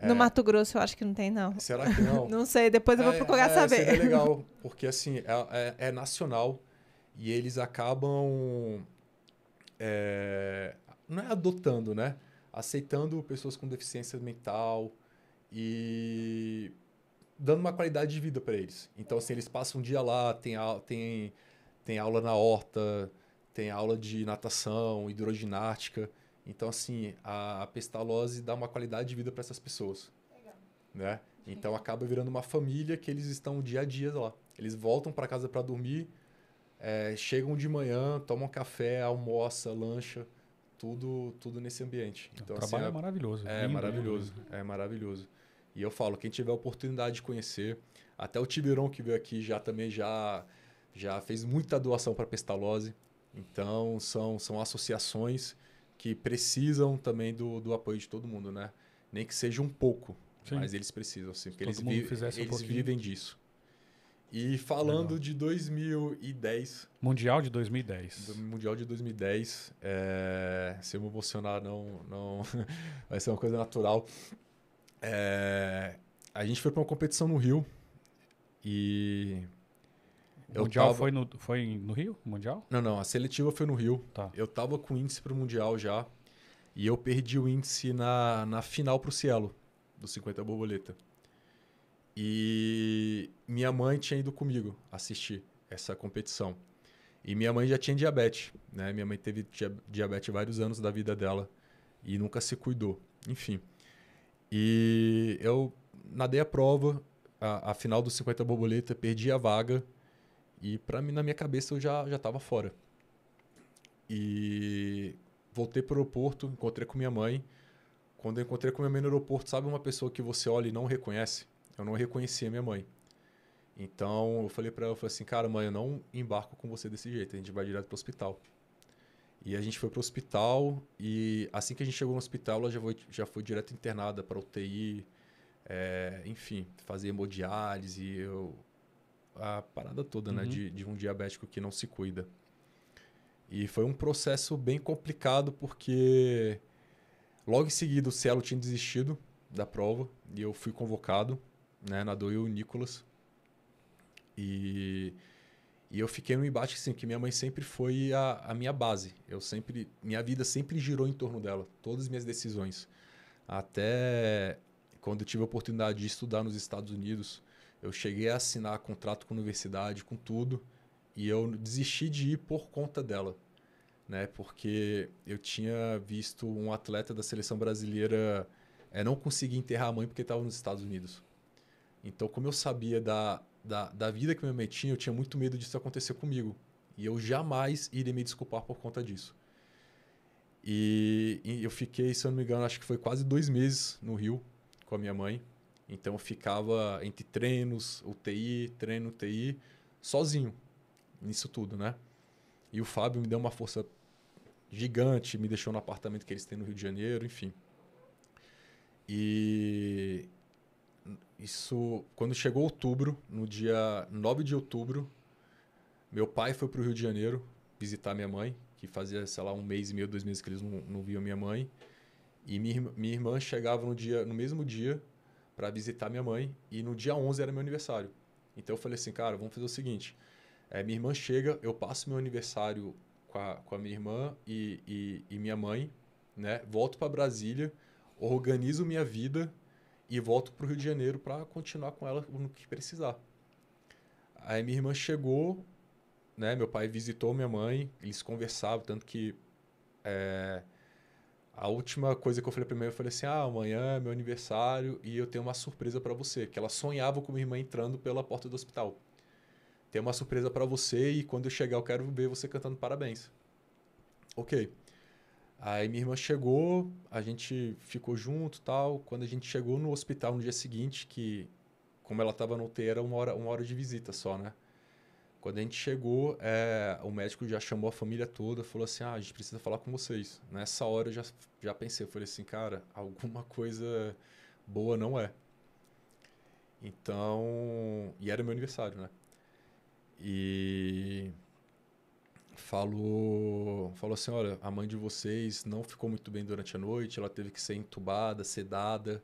S3: É. No é...
S4: Mato Grosso eu acho que não tem, não. Será que não? não sei, depois eu vou é, procurar é, saber. É legal,
S3: porque assim, é, é, é nacional e eles acabam. É, não é adotando, né? Aceitando pessoas com deficiência mental e dando uma qualidade de vida para eles. Então, assim, eles passam um dia lá, tem, a, tem, tem aula na horta, tem aula de natação, hidroginástica. Então, assim, a, a pestalose dá uma qualidade de vida para essas pessoas. Legal. Né? Então, acaba virando uma família que eles estão dia a dia lá. Eles voltam para casa para dormir, é, chegam de manhã, tomam café, almoça, lancha, tudo, tudo nesse ambiente. Então, o trabalho assim, é, é maravilhoso. É, é maravilhoso, é maravilhoso. E eu falo, quem tiver a oportunidade de conhecer, até o Tibirão que veio aqui já também já, já fez muita doação para pestalose. Então, são, são associações que precisam também do, do apoio de todo mundo, né? Nem que seja um pouco, Sim. mas eles precisam, assim, porque todo eles, vi eles um vivem disso. E falando Legal. de 2010. Mundial de 2010. Do mundial de 2010. É, se eu me emocionar, não, não vai ser uma coisa natural. É, a gente foi para uma competição no Rio e. O Mundial tava... foi,
S2: no, foi no Rio? Mundial? Não, não. A
S3: seletiva foi no Rio. Tá. Eu tava com índice pro Mundial já. E eu perdi o índice na, na final pro Cielo, do 50 Borboleta. E minha mãe tinha ido comigo assistir essa competição. E minha mãe já tinha diabetes, né? Minha mãe teve diabetes vários anos da vida dela e nunca se cuidou. Enfim. E eu nadei a prova, a, a final dos 50 borboleta, perdi a vaga. E para mim, na minha cabeça, eu já já estava fora. E voltei para o aeroporto, encontrei com minha mãe. Quando eu encontrei com minha mãe no aeroporto, sabe uma pessoa que você olha e não reconhece? Eu não reconhecia minha mãe. Então eu falei para ela, eu falei assim, cara, mãe, eu não embarco com você desse jeito, a gente vai direto para o hospital. E a gente foi para o hospital e assim que a gente chegou no hospital, ela já foi, já foi direto internada para UTI, é, eh, enfim, fazer hemodiálise, eu, a parada toda, né, uhum. né, de, de um diabético que não se cuida. E foi um processo bem complicado porque logo em seguida o Cielo tinha desistido da prova e eu fui convocado, né, nadou eu e o Nicolas. E e eu fiquei no embate assim, que minha mãe sempre foi a, a, minha base. Eu sempre, minha vida sempre girou em torno dela, todas as minhas decisões. Até quando eu tive a oportunidade de estudar nos Estados Unidos, eu cheguei a assinar contrato com a universidade, com tudo, e eu desisti de ir por conta dela, né? Porque eu tinha visto um atleta da seleção brasileira é, não conseguir enterrar a mãe porque estava nos Estados Unidos. Então, como eu sabia da da, da vida que eu me meti, eu tinha muito medo disso acontecer comigo. E eu jamais iria me desculpar por conta disso. E, e eu fiquei, se eu não me engano, acho que foi quase dois meses no Rio com a minha mãe. Então eu ficava entre treinos, UTI, treino, UTI, sozinho nisso tudo, né? E o Fábio me deu uma força gigante, me deixou no apartamento que eles têm no Rio de Janeiro, enfim. E, isso quando chegou outubro, no dia 9 de outubro, meu pai foi para o Rio de Janeiro visitar minha mãe, que fazia, sei lá, um mês e meio, dois meses que eles não, não viam minha mãe. E minha, minha irmã chegava no, dia, no mesmo dia para visitar minha mãe, e no dia 11 era meu aniversário. Então eu falei assim, cara, vamos fazer o seguinte: é, minha irmã chega, eu passo meu aniversário com a, com a minha irmã e, e, e minha mãe, né? volto para Brasília, organizo minha vida e volto para o Rio de Janeiro para continuar com ela no que precisar. Aí minha irmã chegou, né? Meu pai visitou minha mãe, eles conversavam, tanto que é, a última coisa que eu falei para minha mãe, eu falei assim: "Ah, amanhã é meu aniversário e eu tenho uma surpresa para você", que ela sonhava com minha irmã entrando pela porta do hospital. Tenho uma surpresa para você e quando eu chegar eu quero ver você cantando parabéns". OK. Aí minha irmã chegou, a gente ficou junto tal. Quando a gente chegou no hospital no dia seguinte, que como ela estava no UTI, era uma hora, uma hora de visita só, né? Quando a gente chegou, é, o médico já chamou a família toda, falou assim, ah, a gente precisa falar com vocês. Nessa hora eu já, já pensei, eu falei assim, cara, alguma coisa boa não é. Então, e era meu aniversário, né? E falou, falou assim: olha, a mãe de vocês não ficou muito bem durante a noite, ela teve que ser entubada, sedada.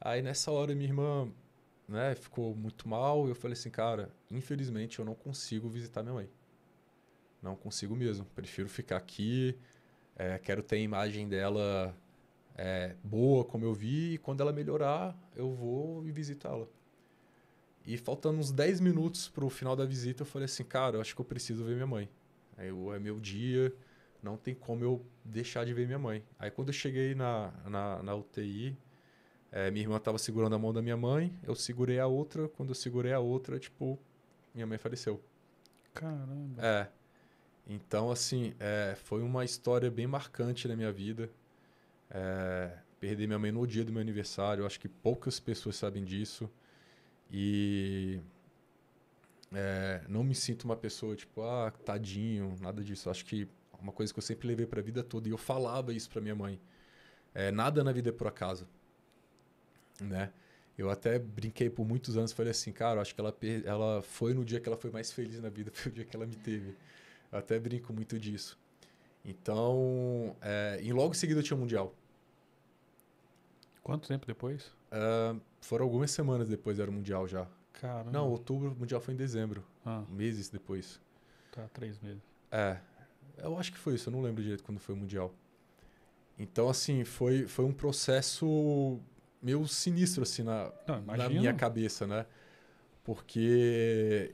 S3: Aí nessa hora minha irmã né, ficou muito mal. Eu falei assim, cara, infelizmente eu não consigo visitar minha mãe. Não consigo mesmo. Prefiro ficar aqui. É, quero ter a imagem dela é, boa, como eu vi. E quando ela melhorar, eu vou e visitá-la. E faltando uns 10 minutos para o final da visita, eu falei assim, cara, eu acho que eu preciso ver minha mãe. Eu, é meu dia, não tem como eu deixar de ver minha mãe. Aí quando eu cheguei na, na, na UTI, é, minha irmã estava segurando a mão da minha mãe, eu segurei a outra, quando eu segurei a outra, tipo, minha mãe faleceu.
S2: Caramba. É.
S3: Então, assim, é, foi uma história bem marcante na minha vida. É, perdi minha mãe no dia do meu aniversário, acho que poucas pessoas sabem disso. E é, não me sinto uma pessoa tipo, ah, tadinho, nada disso. Acho que uma coisa que eu sempre levei para a vida toda e eu falava isso para minha mãe. É, nada na vida é por acaso, né? Eu até brinquei por muitos anos, falei assim, cara, acho que ela ela foi no dia que ela foi mais feliz na vida, foi o dia que ela me teve. Eu até brinco muito disso. Então, é, e logo em seguida eu tinha mundial.
S2: Quanto tempo depois?
S3: Uh, foram algumas semanas depois era o mundial já. Caramba. Não, outubro, o Mundial foi em dezembro. Ah. Meses depois. Tá, três meses. É. Eu acho que foi isso, eu não lembro direito quando foi o Mundial. Então, assim, foi, foi um processo meio sinistro, assim, na, não, na minha cabeça, né? Porque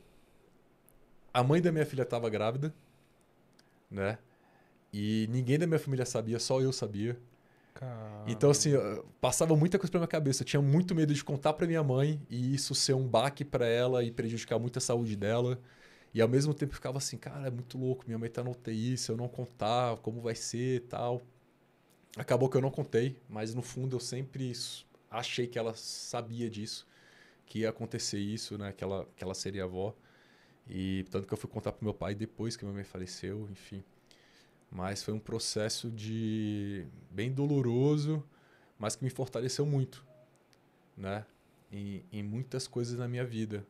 S3: a mãe da minha filha estava grávida, né? E ninguém da minha família sabia, só eu sabia. Caramba. Então, assim, passava muita coisa pela minha cabeça. Eu tinha muito medo de contar para minha mãe e isso ser um baque para ela e prejudicar muito a saúde dela. E ao mesmo tempo ficava assim, cara, é muito louco, minha mãe tá no UTI, se eu não contar, como vai ser e tal. Acabou que eu não contei, mas no fundo eu sempre achei que ela sabia disso, que ia acontecer isso, né? Que ela, que ela seria avó. E tanto que eu fui contar pro meu pai depois que minha mãe faleceu, enfim. Mas foi um processo de bem doloroso, mas que me fortaleceu muito, né? Em, em muitas coisas na minha vida.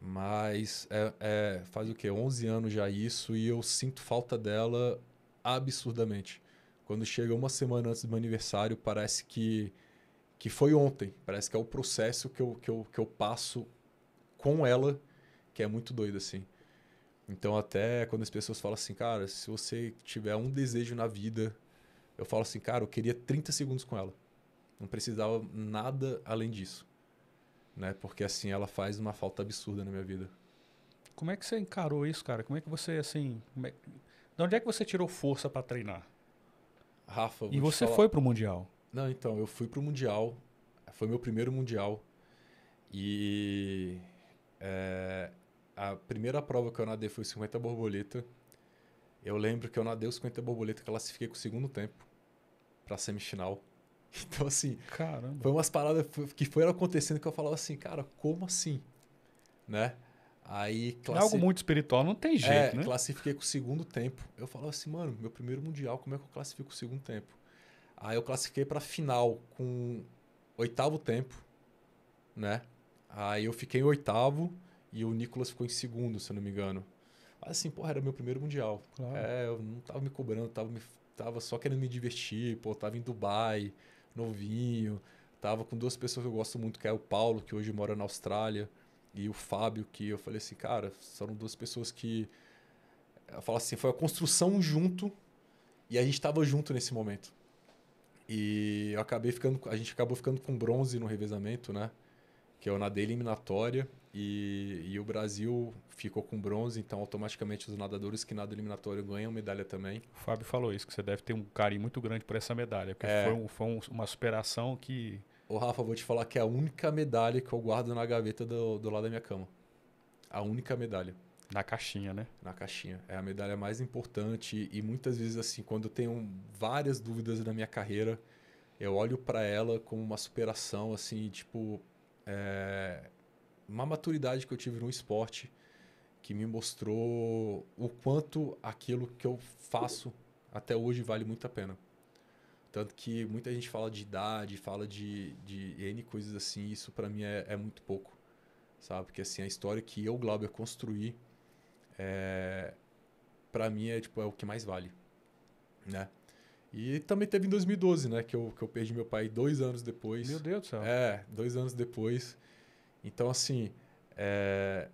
S3: Mas é, é, faz o quê? 11 anos já isso e eu sinto falta dela absurdamente. Quando chega uma semana antes do meu aniversário, parece que, que foi ontem. Parece que é o processo que eu, que, eu, que eu passo com ela, que é muito doido, assim. Então, até quando as pessoas falam assim, cara, se você tiver um desejo na vida, eu falo assim, cara, eu queria 30 segundos com ela. Não precisava nada além disso. Né? Porque assim, ela faz uma falta absurda na minha vida.
S2: Como é que você encarou isso, cara? Como é que você, assim. É... De onde é que você tirou força para treinar?
S3: Rafa. E você falar... foi pro Mundial? Não, então, eu fui pro Mundial. Foi meu primeiro Mundial. E. É, a primeira prova que eu nadei foi 50 borboleta. Eu lembro que eu nadei os 50 borboleta e classifiquei com o segundo tempo pra semifinal. Então, assim, Caramba. foi umas paradas que foram acontecendo que eu falava assim, cara, como assim? Né? Aí é algo muito espiritual, não tem é, jeito, é, né? classifiquei com o segundo tempo. Eu falava assim, mano, meu primeiro mundial, como é que eu classifico o segundo tempo? Aí eu classifiquei para final com oitavo tempo, né? Aí eu fiquei em oitavo, e o Nicolas ficou em segundo, se eu não me engano. Mas assim, porra, era meu primeiro mundial. Claro. É, eu não tava me cobrando, tava, me, tava só querendo me divertir, pô, tava em Dubai, novinho. Tava com duas pessoas que eu gosto muito, que é o Paulo, que hoje mora na Austrália, e o Fábio, que eu falei assim, cara, são duas pessoas que. Eu falo assim, foi a construção junto e a gente tava junto nesse momento. E eu acabei ficando, a gente acabou ficando com bronze no revezamento, né? Que é o na dele eliminatória. E, e, o Brasil ficou com bronze, então automaticamente os nadadores que nadam eliminatório ganham medalha também. O Fábio falou isso, que você deve ter um carinho muito grande por essa medalha, porque é. foi, um, foi um, uma superação que. Ô Rafa, vou te falar que é a única medalha que eu guardo na gaveta do, do lado da minha cama. A única medalha. Na caixinha, né? Na caixinha. É a medalha mais importante e muitas vezes, assim, quando eu tenho várias dúvidas na minha carreira, eu olho para ela como uma superação, assim, tipo. É uma maturidade que eu tive no esporte que me mostrou o quanto aquilo que eu faço até hoje vale muito a pena. Tanto que muita gente fala de idade, fala de, de N coisas assim, isso para mim é, é, muito pouco, sabe? Porque assim, a história que eu, Glauber, construí, é, para mim é, tipo, é o que mais vale, né? E também teve em 2012, né? Que eu, que eu perdi meu pai dois anos depois. Meu Deus do céu. É, dois anos depois. Então, assim, é,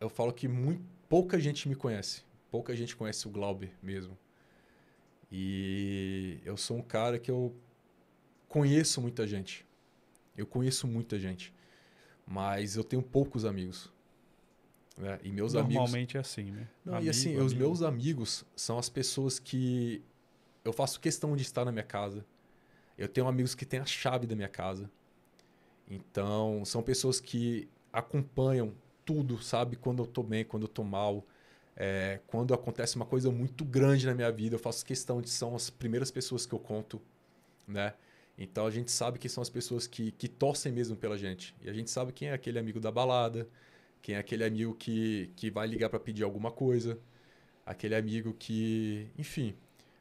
S3: eu falo que muito, pouca gente me conhece. Pouca gente conhece o Glauber mesmo. E eu sou um cara que eu conheço muita gente. Eu conheço muita gente. Mas eu tenho poucos amigos. Né? E meus Normalmente amigos... é assim, né? Não, amigo, e assim, amigo. os meus amigos são as pessoas que eu faço questão de estar na minha casa. Eu tenho amigos que têm a chave da minha casa. Então, são pessoas que acompanham tudo, sabe? Quando eu tô bem, quando eu tô mal. É, quando acontece uma coisa muito grande na minha vida, eu faço questão de são as primeiras pessoas que eu conto, né? Então a gente sabe que são as pessoas que, que torcem mesmo pela gente. E a gente sabe quem é aquele amigo da balada, quem é aquele amigo que, que vai ligar para pedir alguma coisa, aquele amigo que, enfim.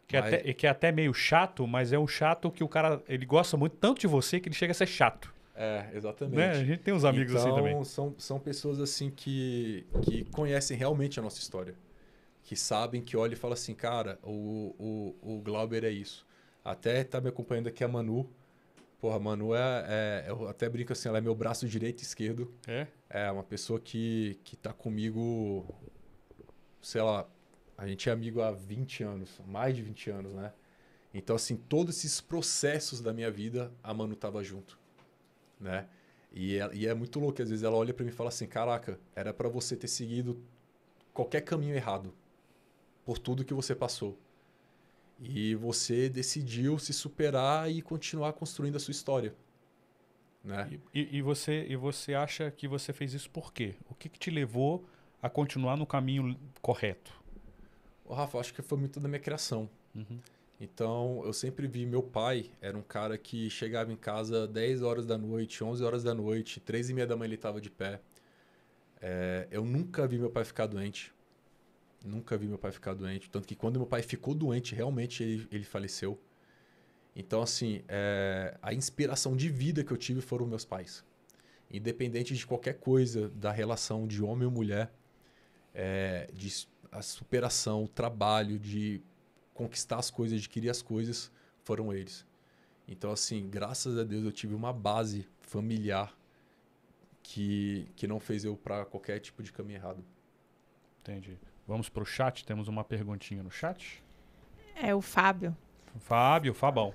S3: Que, é mas...
S2: até, que é até meio chato, mas é um chato que o cara ele gosta muito tanto de você que ele chega a ser chato.
S3: É, exatamente. Né? A gente tem uns amigos então, assim também. Então, são, são pessoas assim que, que conhecem realmente a nossa história. Que sabem, que olham e falam assim, cara, o, o, o Glauber é isso. Até tá me acompanhando aqui a Manu. Porra, a Manu é, é, Eu até brinco assim, ela é meu braço direito e esquerdo. É? É, uma pessoa que, que tá comigo, sei lá, a gente é amigo há 20 anos, mais de 20 anos, né? Então, assim, todos esses processos da minha vida, a Manu tava junto né? E, é, e é muito louco, às vezes ela olha para mim e fala assim: "Caraca, era para você ter seguido qualquer caminho errado por tudo que você passou. E você decidiu se superar e continuar construindo a sua história." Né? E, e, você, e você acha que você fez isso por quê? O que, que te levou a
S2: continuar no caminho correto?
S3: Oh, Rafa, acho que foi muito da minha criação. Uhum. Então, eu sempre vi meu pai, era um cara que chegava em casa 10 horas da noite, 11 horas da noite, 3 e meia da manhã ele estava de pé. É, eu nunca vi meu pai ficar doente. Nunca vi meu pai ficar doente. Tanto que quando meu pai ficou doente, realmente ele, ele faleceu. Então, assim, é, a inspiração de vida que eu tive foram meus pais. Independente de qualquer coisa, da relação de homem ou mulher, é, de a superação, o trabalho, de conquistar as coisas, adquirir as coisas, foram eles. Então, assim, graças a Deus eu tive uma base familiar que, que não fez eu para qualquer tipo de caminho errado. Entendi. Vamos para o chat, temos uma perguntinha no chat.
S4: É o Fábio.
S2: Fábio, Fabão.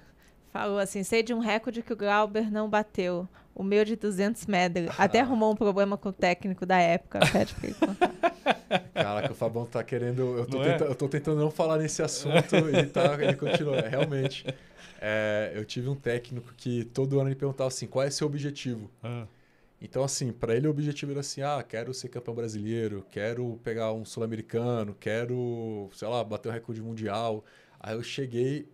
S4: Falou assim, sei de um recorde que o Glauber não bateu. O meu é de 200 metros. Até arrumou um problema com o técnico da época. Pede pra
S3: Caraca, o Fabão tá querendo. Eu tô, é? tenta, é? eu tô tentando não falar nesse assunto e tá, ele continua. É, realmente. É, eu tive um técnico que todo ano ele perguntava assim: qual é seu objetivo? Ah. Então, assim, para ele o objetivo era assim: ah, quero ser campeão brasileiro, quero pegar um sul-americano, quero, sei lá, bater um recorde mundial. Aí eu cheguei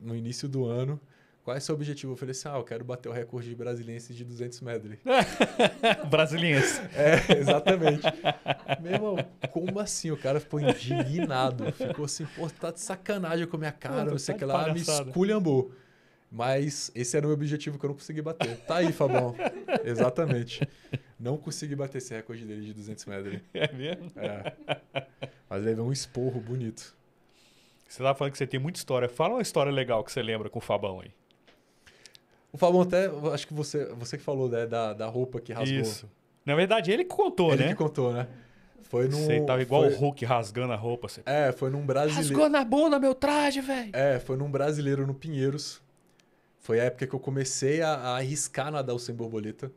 S3: no início do ano qual é o seu objetivo? Eu falei assim, ah, eu quero bater o recorde de brasiliense de 200 medley. brasiliense. É, exatamente. Meu irmão, como assim? O cara ficou indignado. Ficou assim, pô, tá de sacanagem com a minha cara, tá não sei o que lá. Palhaçada. Me esculhambou. Mas esse era o meu objetivo que eu não consegui bater. Tá aí, Fabão. exatamente. Não consegui bater esse recorde dele de 200 medley. É mesmo? É.
S2: Mas deu um esporro bonito. Você tava falando que você tem muita história. Fala uma história legal que você lembra com o Fabão aí.
S3: O Fabão até, acho que você, você que falou né, da, da roupa que rasgou. Isso. Na verdade, ele que contou, ele né? Ele que contou, né? Foi num. Você tava igual foi... o Hulk rasgando a roupa. Você... É, foi num brasileiro. Rasgou
S2: na bunda meu traje, velho.
S3: É, foi num brasileiro no Pinheiros. Foi a época que eu comecei a, a arriscar nadar o sem borboleta.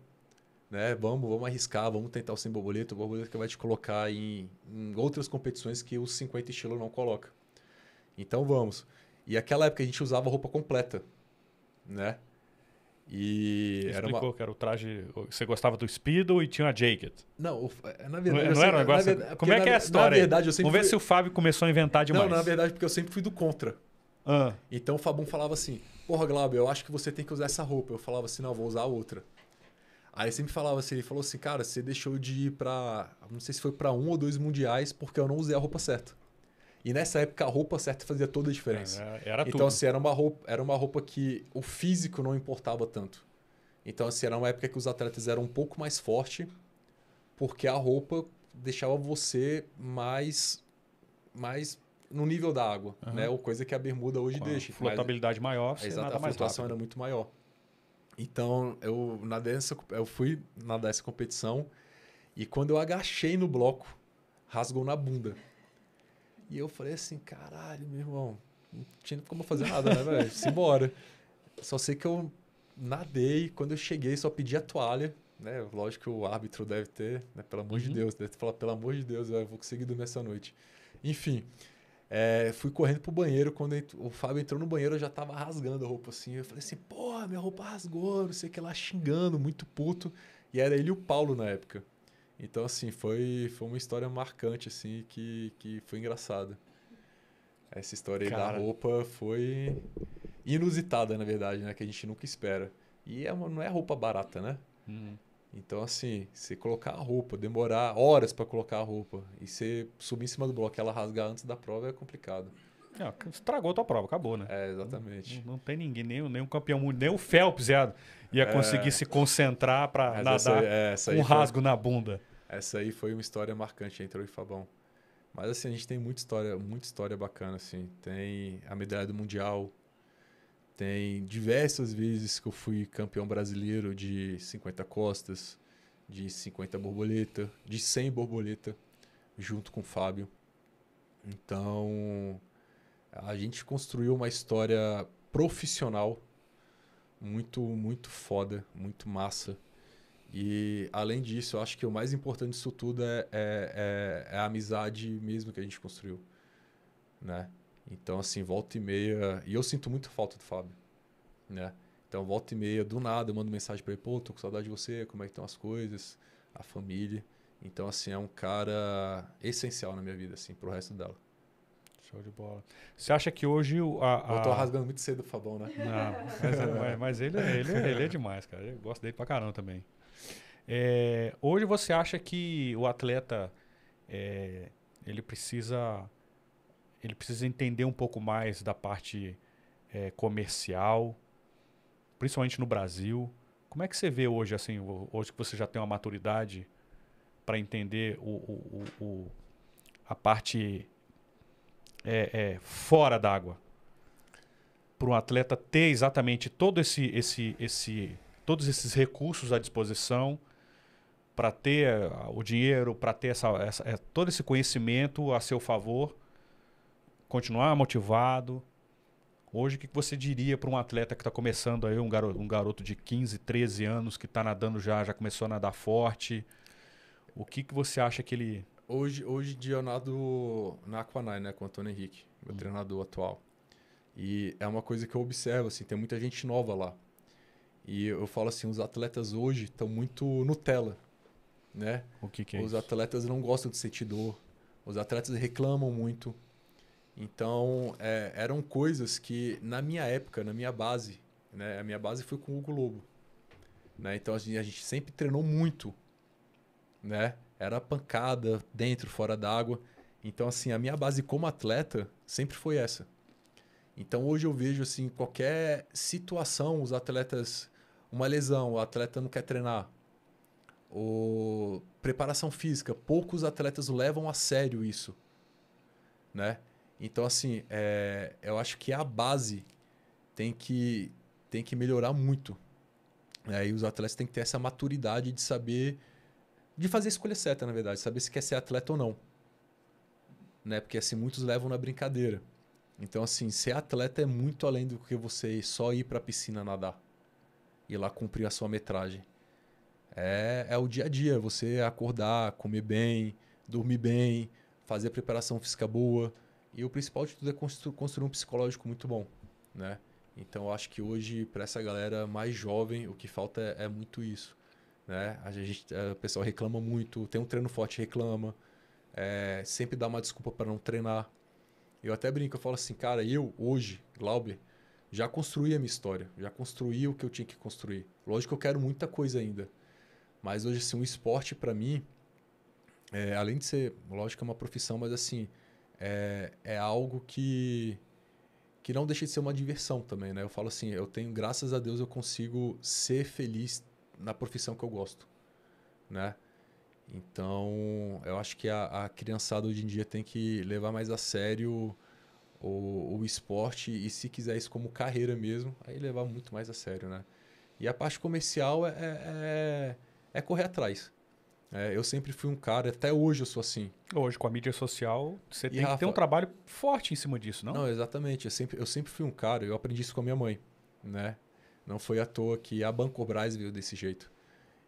S3: Né? Vamos, vamos arriscar, vamos tentar o sem borboleta. O borboleta que vai te colocar em, em outras competições que os 50 estilo não coloca. Então vamos. E aquela época a gente usava roupa completa, né? E Explicou era uma... que
S2: era o traje. Você gostava do Speedo e tinha a Jacket.
S3: Não, é, na verdade. Não, é não era um negócio. Assim? Verdade, como é que é a história? Na verdade, eu sempre Vamos ver se o
S2: Fábio começou a inventar demais. Não, na
S3: verdade, porque eu sempre fui do contra. Ah. Então o Fabão falava assim: Porra, Glauber, eu acho que você tem que usar essa roupa. Eu falava assim: Não, vou usar outra. Aí sempre falava assim: Ele falou assim, cara, você deixou de ir pra. Não sei se foi para um ou dois mundiais porque eu não usei a roupa certa. E nessa época a roupa certa fazia toda a diferença. É, era então, tudo. assim, era uma, roupa, era uma roupa que o físico não importava tanto. Então, assim, era uma época que os atletas eram um pouco mais forte, porque a roupa deixava você mais mais no nível da água, uhum. né? Ou coisa que a bermuda hoje Com deixa. A flotabilidade mas, maior, você exato, a flutuação rápido. era muito maior. Então, eu na dessa eu fui nadar essa competição e quando eu agachei no bloco, rasgou na bunda. E eu falei assim, caralho, meu irmão, não tinha como fazer nada, né, velho? Simbora. Só sei que eu nadei, quando eu cheguei só pedi a toalha, né? Lógico que o árbitro deve ter, né? Pelo amor uhum. de Deus, deve falar, pelo amor de Deus, eu vou conseguir dormir essa noite. Enfim, é, fui correndo pro banheiro, quando o Fábio entrou no banheiro eu já tava rasgando a roupa assim, eu falei assim, porra, minha roupa rasgou, não sei o que lá, xingando, muito puto. E era ele e o Paulo na época. Então, assim, foi, foi uma história marcante, assim, que, que foi engraçada. Essa história aí da roupa foi inusitada, na verdade, né? Que a gente nunca espera. E é uma, não é roupa barata, né? Uhum. Então, assim, você colocar a roupa, demorar horas para colocar a roupa e você subir em cima do bloco e ela rasgar antes da prova é complicado. Ah, estragou a tua prova, acabou,
S2: né? É, exatamente. Não, não, tem ninguém, nem, nem um campeão mundial, nem o Phelps ia, ia é. conseguir se concentrar para nadar essa, é, essa um rasgo foi, na bunda.
S3: Essa aí foi uma história marcante entre eu e Fabão. Mas assim, a gente tem muita história, muita história bacana, assim. Tem a medalha do Mundial, tem diversas vezes que eu fui campeão brasileiro de 50 costas, de 50 borboleta, de 100 borboleta, junto com o Fábio. Então, a gente construiu uma história profissional muito, muito foda, muito massa. E além disso, eu acho que o mais importante disso tudo é, é, é, é a amizade mesmo que a gente construiu, né? Então, assim, volta e meia... E eu sinto muito falta do Fábio, né? Então, volta e meia, do nada, eu mando mensagem para ele. Pô, tô com saudade de você, como é que estão as coisas, a família. Então, assim, é um cara essencial na minha vida, assim, pro resto dela. Show de bola. Você acha que hoje
S2: o. A, a... Eu tô rasgando muito
S3: cedo o Fabão, né? Não, é, mas, mas ele, ele, ele é demais, cara. Eu gosto dele pra caramba
S2: também. É, hoje você acha que o atleta é, ele precisa ele precisa entender um pouco mais da parte é, comercial, principalmente no Brasil. Como é que você vê hoje assim, hoje que você já tem uma maturidade para entender o, o, o, a parte é, é, fora d'água. Para um atleta ter exatamente todo esse, esse, esse, todos esses recursos à disposição para ter é, o dinheiro, para ter essa, essa, é, todo esse conhecimento a seu favor, continuar motivado. Hoje, o que você diria para um atleta que está começando aí, um garoto, um garoto de 15, 13 anos, que está
S3: nadando já, já começou a nadar forte? O que, que você acha que ele hoje, hoje em dia eu nado na Aquanai, né? Com o Antônio Henrique, meu uhum. treinador atual. E é uma coisa que eu observo, assim, tem muita gente nova lá. E eu falo assim, os atletas hoje estão muito Nutella, né? O que, que é Os isso? atletas não gostam de sentir dor, os atletas reclamam muito. Então, é, eram coisas que na minha época, na minha base, né? A minha base foi com o Hugo Lobo, né? Então, a assim, gente, a gente sempre treinou muito, né? Era pancada, dentro, fora d'água. Então, assim, a minha base como atleta sempre foi essa. Então, hoje eu vejo, assim, qualquer situação, os atletas... Uma lesão, o atleta não quer treinar. o preparação física. Poucos atletas levam a sério isso, né? Então, assim, é, eu acho que a base tem que, tem que melhorar muito. E os atletas têm que ter essa maturidade de saber de fazer a escolha certa, na verdade, saber se quer ser atleta ou não. Né? Porque assim, muitos levam na brincadeira. Então, assim, ser atleta é muito além do que você só ir para a piscina nadar e lá cumprir a sua metragem. É, é o dia a dia, você acordar, comer bem, dormir bem, fazer a preparação física boa. E o principal de tudo é constru construir um psicológico muito bom, né? Então, eu acho que hoje, para essa galera mais jovem, o que falta é, é muito isso. Né? A gente, eh, o pessoal reclama muito, tem um treino forte, reclama. É, sempre dá uma desculpa para não treinar. Eu até brinco, eu falo assim, cara, eu hoje, Glauber, já construí a minha história, já construí o que eu tinha que construir. Lógico que eu quero muita coisa ainda, mas hoje assim, um esporte para mim, é, além de ser, lógico, é uma profissão, mas assim, é, é algo que que não deixa de ser uma diversão também, né? Eu falo assim, eu tenho, graças a Deus, eu consigo ser feliz na profissão que eu gosto, né? Então, eu acho que a, a criançada hoje em dia tem que levar mais a sério o, o esporte e se quiser isso como carreira mesmo, aí levar muito mais a sério, né? E a parte comercial é, é, é, é correr atrás. É, eu sempre fui um cara, até hoje eu sou assim. Hoje, com a mídia social, você e tem Rafa, que ter um trabalho forte em cima disso, não? Não, exatamente. Eu sempre, eu sempre fui um cara, eu aprendi isso com a minha mãe, né? Não foi à toa que a Bancobras veio desse jeito.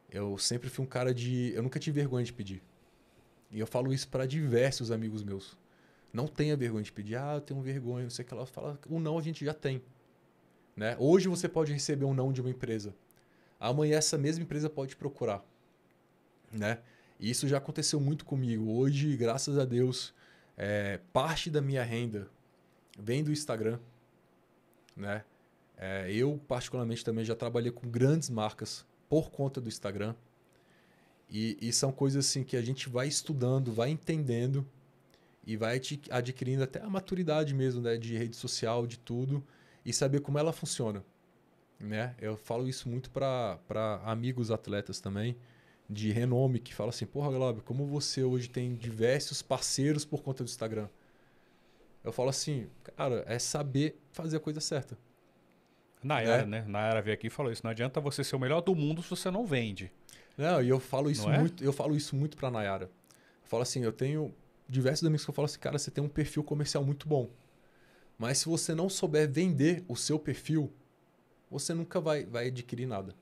S3: Eu sempre fui um cara de. Eu nunca tive vergonha de pedir. E eu falo isso para diversos amigos meus. Não tenha vergonha de pedir. Ah, eu tenho vergonha, não sei o que lá. Fala, o não a gente já tem. Né? Hoje você pode receber um não de uma empresa. Amanhã essa mesma empresa pode procurar. Né? E isso já aconteceu muito comigo. Hoje, graças a Deus, é, parte da minha renda vem do Instagram. Né? É, eu, particularmente, também já trabalhei com grandes marcas por conta do Instagram. E, e, são coisas assim que a gente vai estudando, vai entendendo e vai adquirindo até a maturidade mesmo né, de rede social, de tudo, e saber como ela funciona. Né? Eu falo isso muito para amigos atletas também, de renome, que fala assim: Porra, Glauber, como você hoje tem diversos parceiros por conta do Instagram? Eu falo assim, cara, é saber fazer a coisa certa.
S2: Na era, né? né? Na era veio aqui e falou isso. Não adianta você ser o melhor do mundo se você não vende.
S3: Não, e eu falo isso não é? muito, é? eu falo isso muito pra Nayara. Eu falo assim, eu tenho diversos amigos que eu falo assim, cara, você tem um perfil comercial muito bom. Mas se você não souber vender o seu perfil, você nunca vai, vai adquirir nada.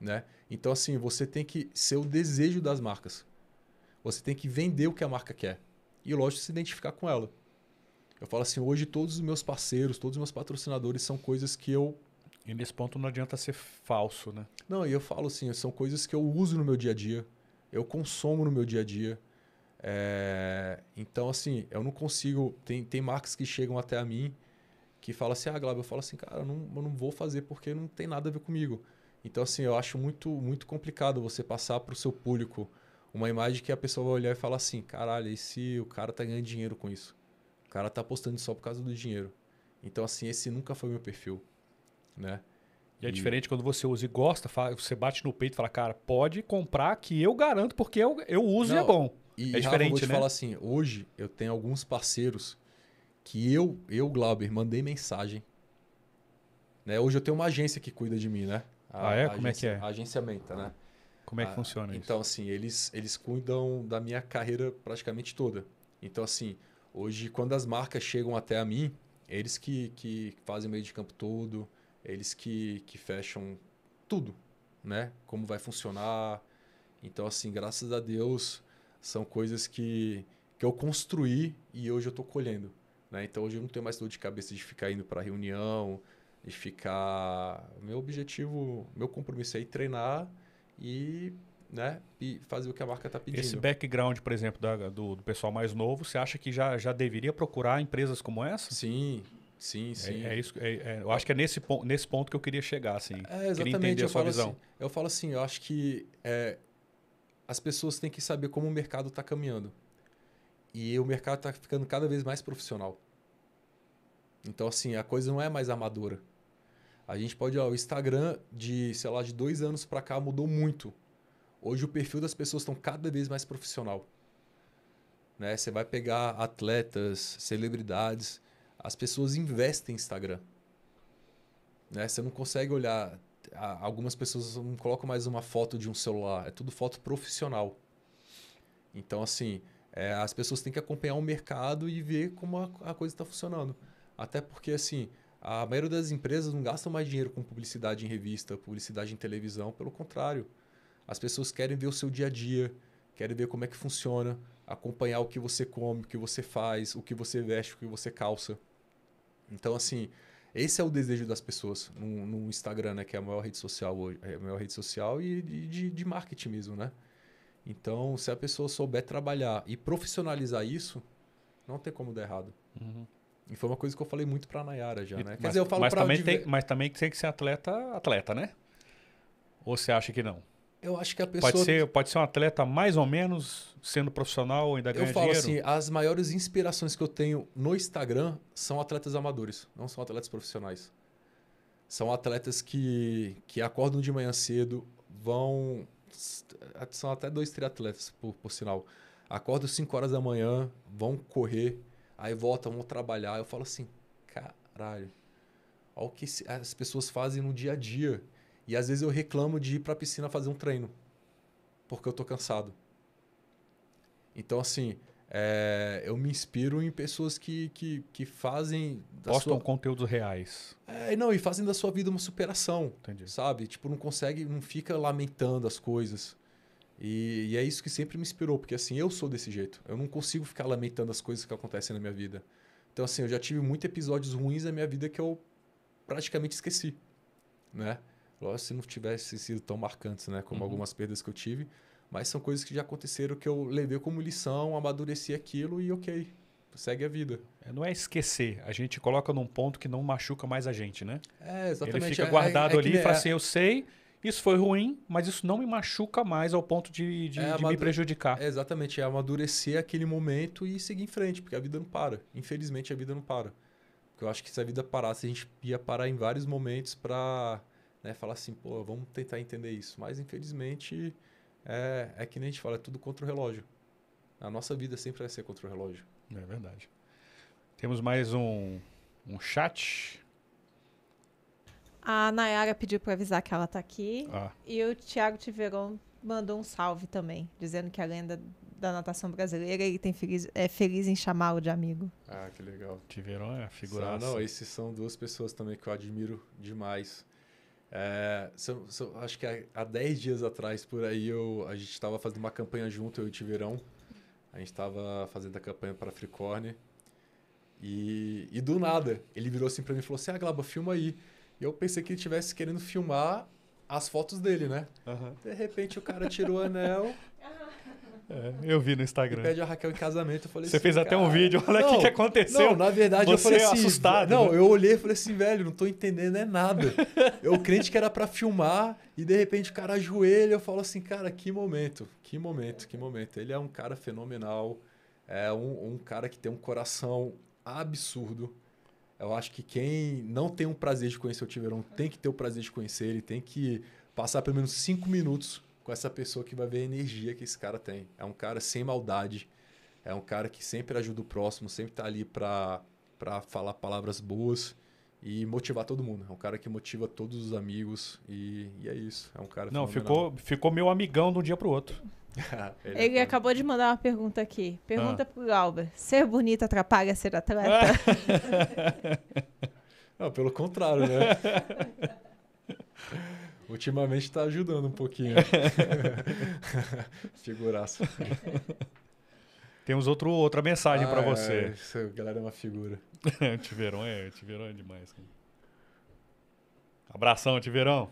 S3: Né? Então, assim, você tem que ser o desejo das marcas. Você tem que vender o que a marca quer. E, lógico, se identificar com ela. Eu falo assim, hoje todos os meus parceiros, todos os meus patrocinadores são coisas que eu e nesse ponto não adianta ser falso, né? Não, e eu falo assim, são coisas que eu uso no meu dia a dia, eu consumo no meu dia a dia. É... Então, assim, eu não consigo. Tem, tem marcas que chegam até a mim que falam assim: Ah, Glauber, eu falo assim, cara, eu não, eu não vou fazer porque não tem nada a ver comigo. Então, assim, eu acho muito, muito complicado você passar para o seu público uma imagem que a pessoa vai olhar e falar assim: caralho, e se o cara tá ganhando dinheiro com isso? O cara tá postando só por causa do dinheiro. Então, assim, esse nunca foi meu perfil né? E é e... diferente quando você usa e gosta, você bate no peito e fala,
S2: cara, pode comprar que eu garanto, porque eu, eu uso Não, e é bom. E, é diferente, Rafa, vou te né? falar assim,
S3: hoje eu tenho alguns parceiros que eu, eu, Glauber, mandei mensagem. Né? Hoje eu tenho uma agência que cuida de mim, né? A, ah, é? Como é agência, é que é? A Menta, né?
S2: Como é que ah, funciona
S3: então, isso? Então, assim, eles, eles cuidam da minha carreira praticamente toda. Então, assim, hoje, quando as marcas chegam até a mim, eles que, que fazem o meio de campo todo, eles que, que fecham tudo, né? Como vai funcionar. Então, assim, graças a Deus, são coisas que, que eu construí e hoje eu estou colhendo. Né? Então, hoje eu não tenho mais dor de cabeça de ficar indo para reunião, de ficar. Meu objetivo, meu compromisso é treinar e né? E fazer o que a marca está pedindo. Esse
S2: background, por exemplo, da, do, do, pessoal mais novo, você acha que já, já deveria procurar empresas como essa? Sim, Sim, sim. É, é isso, é, é, eu acho que é nesse ponto, nesse ponto que eu queria chegar, assim. É, exatamente. Queria entender a sua visão. Assim,
S3: eu falo assim, eu acho que é, as pessoas têm que saber como o mercado está caminhando. E o mercado está ficando cada vez mais profissional. Então, assim, a coisa não é mais amadora. A gente pode, olhar o Instagram de, sei lá, de dois anos para cá mudou muito. Hoje o perfil das pessoas estão cada vez mais profissional. Né? Você vai pegar atletas, celebridades, as pessoas investem em Instagram. Né? Você não consegue olhar. Algumas pessoas não colocam mais uma foto de um celular. É tudo foto profissional. Então, assim, é, as pessoas têm que acompanhar o mercado e ver como a, a coisa está funcionando. Até porque, assim, a maioria das empresas não gastam mais dinheiro com publicidade em revista, publicidade em televisão. Pelo contrário, as pessoas querem ver o seu dia a dia, querem ver como é que funciona, acompanhar o que você come, o que você faz, o que você veste, o que você calça. Então, assim, esse é o desejo das pessoas no, no Instagram, né? Que é a maior rede social hoje, é a maior rede social e de, de marketing mesmo, né? Então, se a pessoa souber trabalhar e profissionalizar isso, não tem como dar errado. Uhum. E foi uma coisa que eu falei muito pra Nayara já, né? Mas, Quer dizer, eu falo mas pra também tem,
S2: Mas também tem que ser atleta, atleta, né? Ou você acha que não? Eu acho que a pessoa. Pode ser, pode ser um atleta mais ou menos, sendo profissional ou ainda eu Eu falo dinheiro. assim:
S3: as maiores inspirações que eu tenho no Instagram são atletas amadores, não são atletas profissionais. São atletas que, que acordam de manhã cedo, vão. São até dois triatletas, por, por sinal. Acordam 5 horas da manhã, vão correr, aí voltam, vão trabalhar. Eu falo assim: caralho, olha o que as pessoas fazem no dia a dia e às vezes eu reclamo de ir para a piscina fazer um treino, porque eu tô cansado. Então, assim, é, eu me inspiro em pessoas que, que, que fazem. Postam sua... conteúdos reais. É, não, e fazem da sua vida uma superação. Entendi. Sabe? Tipo, não consegue, não fica lamentando as coisas. E, e, é isso que sempre me inspirou, porque assim, eu sou desse jeito. Eu não consigo ficar lamentando as coisas que acontecem na minha vida. Então, assim, eu já tive muitos episódios ruins na minha vida que eu praticamente esqueci, né? se não tivesse sido tão marcantes, né? Como uhum. algumas perdas que eu tive. Mas são coisas que já aconteceram que eu levei como lição, amadureci aquilo e ok. Segue a vida. É, não é esquecer. A gente coloca num ponto que não machuca mais a
S2: gente, né? É, exatamente. Ele fica é, é, guardado é, é, ali e fala é. assim, eu sei... Isso foi ruim, mas isso não me machuca mais ao ponto de, de, de me
S3: prejudicar. exatamente, é amadurecer aquele momento e seguir em frente, porque a vida não para. Infelizmente, a vida não para. Porque eu acho que se a vida parasse, a gente ia parar em vários momentos para né? Falar assim, pô, vamos tentar entender isso. Mas, infelizmente, é, é que nem a gente fala, é tudo contra o relógio. A nossa vida sempre vai ser contra o relógio.
S2: É verdade. Temos mais um, um chat.
S4: A Nayara pediu para avisar que ela está aqui. Ah. E o Tiago Tiveron mandou um salve também, dizendo que a lenda da natação brasileira ele tem feliz, é feliz em chamá-lo de amigo.
S3: Ah, que legal. Tiveron é figuraça. Não, esses são duas pessoas também que eu admiro demais. É, acho que há, há 10 dias atrás, por aí, eu, a gente estava fazendo uma campanha junto, eu e o Tiverão. A gente estava fazendo a campanha para a Fricorne. E, e do nada, ele virou assim para mim e falou assim, ah, Glaba, filma aí. E eu pensei que ele estivesse querendo filmar as fotos dele, né? Uhum. De repente, o cara tirou o anel...
S2: É, eu vi no Instagram. Ele
S3: pede a Raquel em casamento. Eu falei Você assim, fez até cara, um vídeo, olha o que, que aconteceu. Não, na verdade Você eu falei é assim. assustado. Não, né? eu olhei e falei assim, velho, não tô entendendo é nada. eu crente que era para filmar e de repente o cara ajoelha. Eu falo assim, cara, que momento, que momento, que momento. Ele é um cara fenomenal. É um, um cara que tem um coração absurdo. Eu acho que quem não tem o prazer de conhecer o Tiverão tem que ter o prazer de conhecer ele, tem que passar pelo menos cinco minutos com essa pessoa que vai ver a energia que esse cara tem. É um cara sem maldade, é um cara que sempre ajuda o próximo, sempre tá ali para falar palavras boas e motivar todo mundo. É um cara que motiva todos os amigos e, e é isso. É um cara Não, ficou,
S2: ficou meu amigão de um dia pro outro. ele,
S4: é ele acabou de mandar uma pergunta aqui. Pergunta ah. pro Galber Ser bonito atrapalha ser atleta? Não, pelo contrário, né?
S3: Ultimamente está ajudando um pouquinho. Figuraça. Temos outro, outra
S2: mensagem ah, para você. É, a galera é uma figura. Tiverão é, Tiverão é demais. Cara. Abração, Tiverão.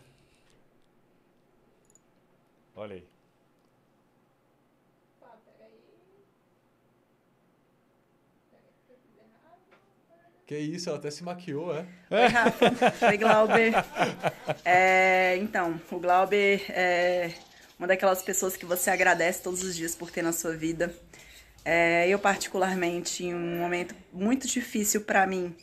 S3: Olha aí. Que isso, ela até se maquiou, é?
S5: é. Oi, Rafa. Oi, Glauber. É, então, o Glauber é uma daquelas pessoas que você agradece todos os dias por ter na sua vida. É, eu, particularmente, em um momento muito difícil para mim,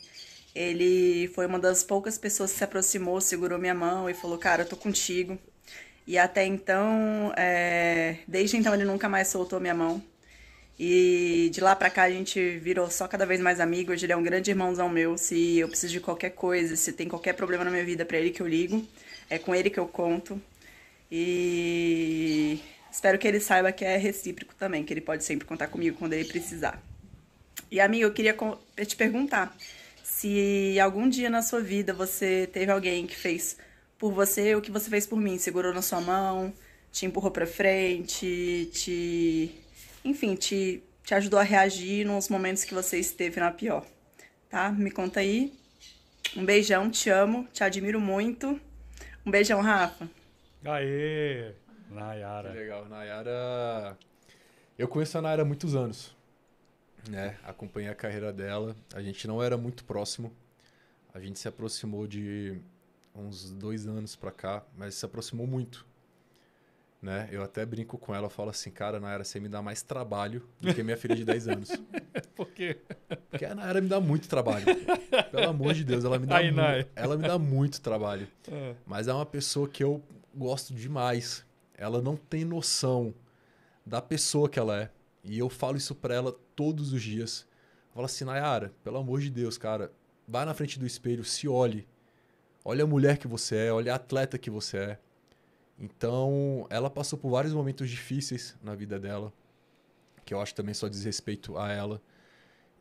S5: ele foi uma das poucas pessoas que se aproximou, segurou minha mão e falou: Cara, eu tô contigo. E até então, é... desde então, ele nunca mais soltou minha mão. E de lá pra cá a gente virou só cada vez mais amigo. Hoje ele é um grande irmãozão meu. Se eu preciso de qualquer coisa, se tem qualquer problema na minha vida, é para ele que eu ligo. É com ele que eu conto. E espero que ele saiba que é recíproco também, que ele pode sempre contar comigo quando ele precisar. E amigo, eu queria te perguntar se algum dia na sua vida você teve alguém que fez por você o que você fez por mim, segurou na sua mão, te empurrou para frente, te enfim, te, te ajudou a reagir nos momentos que você esteve na pior, tá? Me conta aí. Um beijão, te amo, te admiro muito. Um beijão, Rafa.
S3: Aê! Nayara. Que legal, Nayara. Eu conheço a Nayara há muitos anos, né? Acompanhei a carreira dela. A gente não era muito próximo. A gente se aproximou de uns dois anos pra cá, mas se aproximou muito né? Eu até brinco com ela, eu falo assim, cara, Nayara, você me dá mais trabalho do que minha filha de 10 anos.
S1: Por
S3: quê? Porque a Nayara me dá muito trabalho. Pelo amor de Deus, ela me dá, Ai, muito, ela me dá muito trabalho. É. Mas é uma pessoa que eu gosto demais. Ela não tem noção da pessoa que ela é. E eu falo isso pra ela todos os dias. Eu falo assim, Nayara, pelo amor de Deus, cara, vai na frente do espelho, se olhe. Olha a mulher que você é, olha a atleta que você é então, ela passou por vários momentos difíceis na vida dela, que eu acho também só diz respeito a ela.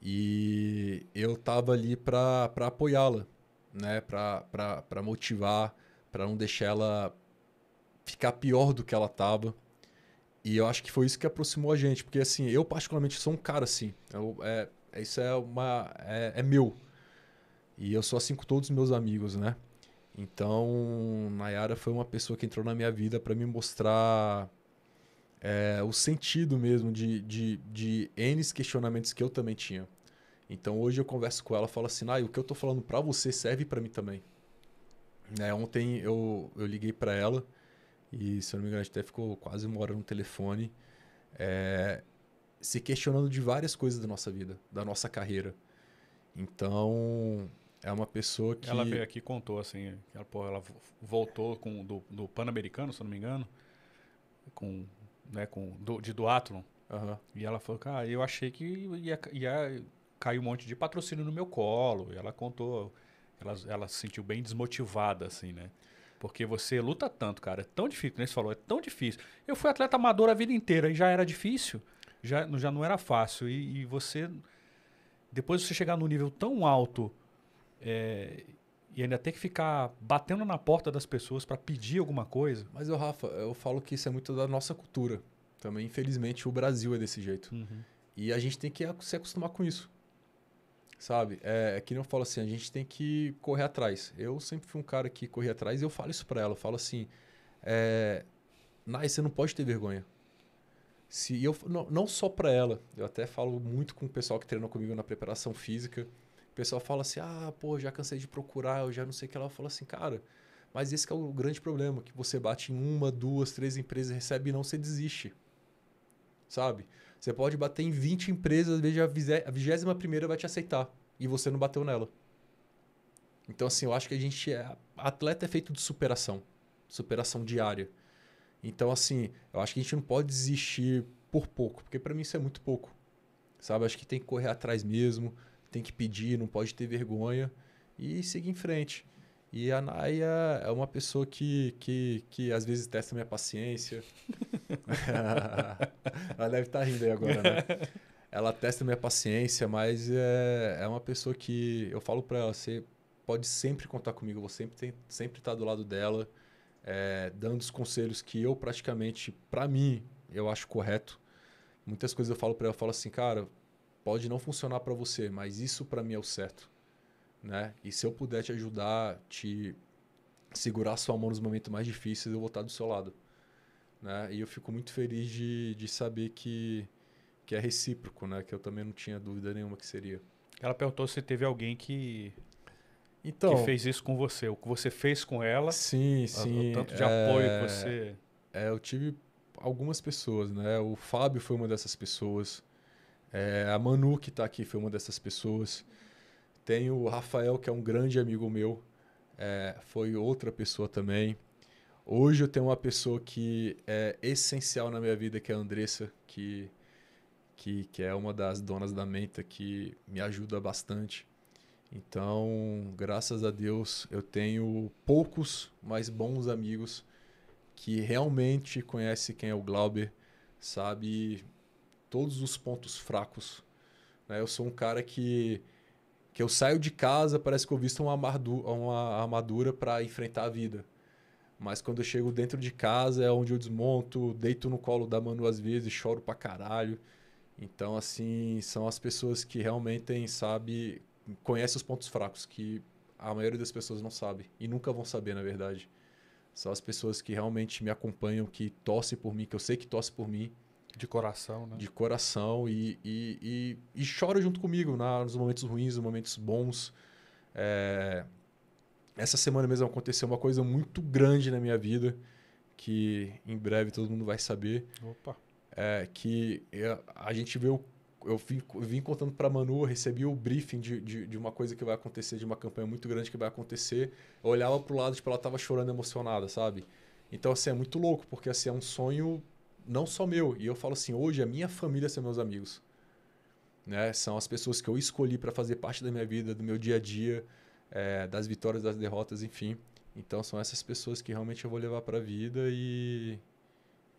S3: E eu tava ali para apoiá-la, né? Para motivar, para não deixar ela ficar pior do que ela tava. E eu acho que foi isso que aproximou a gente, porque assim, eu particularmente sou um cara assim, eu, é, isso é uma é, é meu. E eu sou assim com todos os meus amigos, né? Então, Nayara foi uma pessoa que entrou na minha vida para me mostrar é, o sentido mesmo de, de, de N questionamentos que eu também tinha. Então, hoje eu converso com ela, falo assim, Nay, o que eu estou falando para você serve para mim também. Né, ontem eu, eu liguei para ela e, se eu não me engano, a gente até ficou quase uma hora no telefone, é, se questionando de várias coisas da nossa vida, da nossa carreira. Então, é uma pessoa que. Ela veio aqui e
S2: contou, assim. Ela, porra, ela voltou com, do, do Pan-Americano, se não me engano. Com, né, com, do, de Duatlon. Uhum. E ela falou, cara, ah, eu achei que ia, ia cair um monte de patrocínio no meu colo. E ela contou. Ela, ela se sentiu bem desmotivada, assim, né? Porque você luta tanto, cara. É tão difícil, né? Você falou, é tão difícil. Eu fui atleta amador a vida inteira e já era difícil. Já, já não era fácil. E, e você. Depois de você chegar num nível tão alto é, e ainda ter
S3: que ficar batendo na porta das pessoas para pedir alguma coisa. Mas, eu, Rafa, eu falo que isso é muito da nossa cultura. Também, infelizmente, o Brasil é desse jeito. Uhum. E a gente tem que se acostumar com isso. Sabe? É, é que não falo assim, a gente tem que correr atrás. Eu sempre fui um cara que corria atrás e eu falo isso para ela. Eu falo assim, é, Nai, você não pode ter vergonha. Se eu, não, não só para ela, eu até falo muito com o pessoal que treinou comigo na preparação física pessoal fala assim: ah, pô, já cansei de procurar, eu já não sei o que lá. Eu falo assim, cara, mas esse é o grande problema: que você bate em uma, duas, três empresas, recebe e não, você desiste. Sabe? Você pode bater em 20 empresas, veja a vigésima primeira vai te aceitar e você não bateu nela. Então, assim, eu acho que a gente é. Atleta é feito de superação, superação diária. Então, assim, eu acho que a gente não pode desistir por pouco, porque para mim isso é muito pouco. Sabe? Acho que tem que correr atrás mesmo, tem que pedir, não pode ter vergonha e seguir em frente. E a Naya é uma pessoa que, que, que às vezes testa minha paciência. Ela deve estar tá rindo aí agora, né? Ela testa minha paciência, mas é, é uma pessoa que eu falo para ela, você pode sempre contar comigo, eu vou sempre estar sempre tá do lado dela, é, dando os conselhos que eu praticamente, para mim, eu acho correto. Muitas coisas eu falo para ela, eu falo assim, cara, Pode não funcionar para você, mas isso para mim é o certo. Né? E se eu puder te ajudar, te segurar a sua mão nos momentos mais difíceis, eu vou estar do seu lado. Né? E eu fico muito feliz de, de saber que, que é recíproco, né? Que eu também não tinha dúvida nenhuma que seria. Ela
S2: perguntou se teve alguém que então, que fez
S3: isso com você, o que você fez com ela. Sim, sim. O tanto de é, apoio que é, você. É, eu tive algumas pessoas, né? O Fábio foi uma dessas pessoas. É, a Manu, que está aqui, foi uma dessas pessoas. Tem o Rafael, que é um grande amigo meu, é, foi outra pessoa também. Hoje eu tenho uma pessoa que é essencial na minha vida, que é a Andressa, que, que, que é uma das donas da menta, que me ajuda bastante. Então, graças a Deus, eu tenho poucos, mas bons amigos que realmente conhecem quem é o Glauber, sabe todos os pontos fracos. Né? Eu sou um cara que, que eu saio de casa, parece que eu visto uma, armadura, uma armadura para enfrentar a vida. Mas quando eu chego dentro de casa é onde eu desmonto, deito no colo da Manu às vezes, choro pra caralho. Então, assim, são as pessoas que realmente sabe, conhecem os pontos fracos, que a maioria das pessoas não sabe. E nunca vão saber, na verdade. São as pessoas que realmente me acompanham, que torcem por mim, que eu sei que torcem por mim, de coração, né? De coração e, e, e, e chora junto comigo na, né? nos momentos ruins, nos momentos bons. É... Essa semana mesmo aconteceu uma coisa muito grande na minha vida, que em breve todo mundo vai saber. Opa! É, que eu, a gente viu eu vim, vim contando para Manu, recebi o briefing de, de, de, uma coisa que vai acontecer, de uma campanha muito grande que vai acontecer. Eu olhava pro lado, tipo, ela tava chorando emocionada, sabe? Então, assim, é muito louco, porque assim, é um sonho não só meu. E eu falo assim, hoje a minha família são meus amigos. Né? São as pessoas que eu escolhi para fazer parte da minha vida, do meu dia a dia, é, das vitórias, das derrotas, enfim. Então são essas pessoas que realmente eu vou levar para a vida e,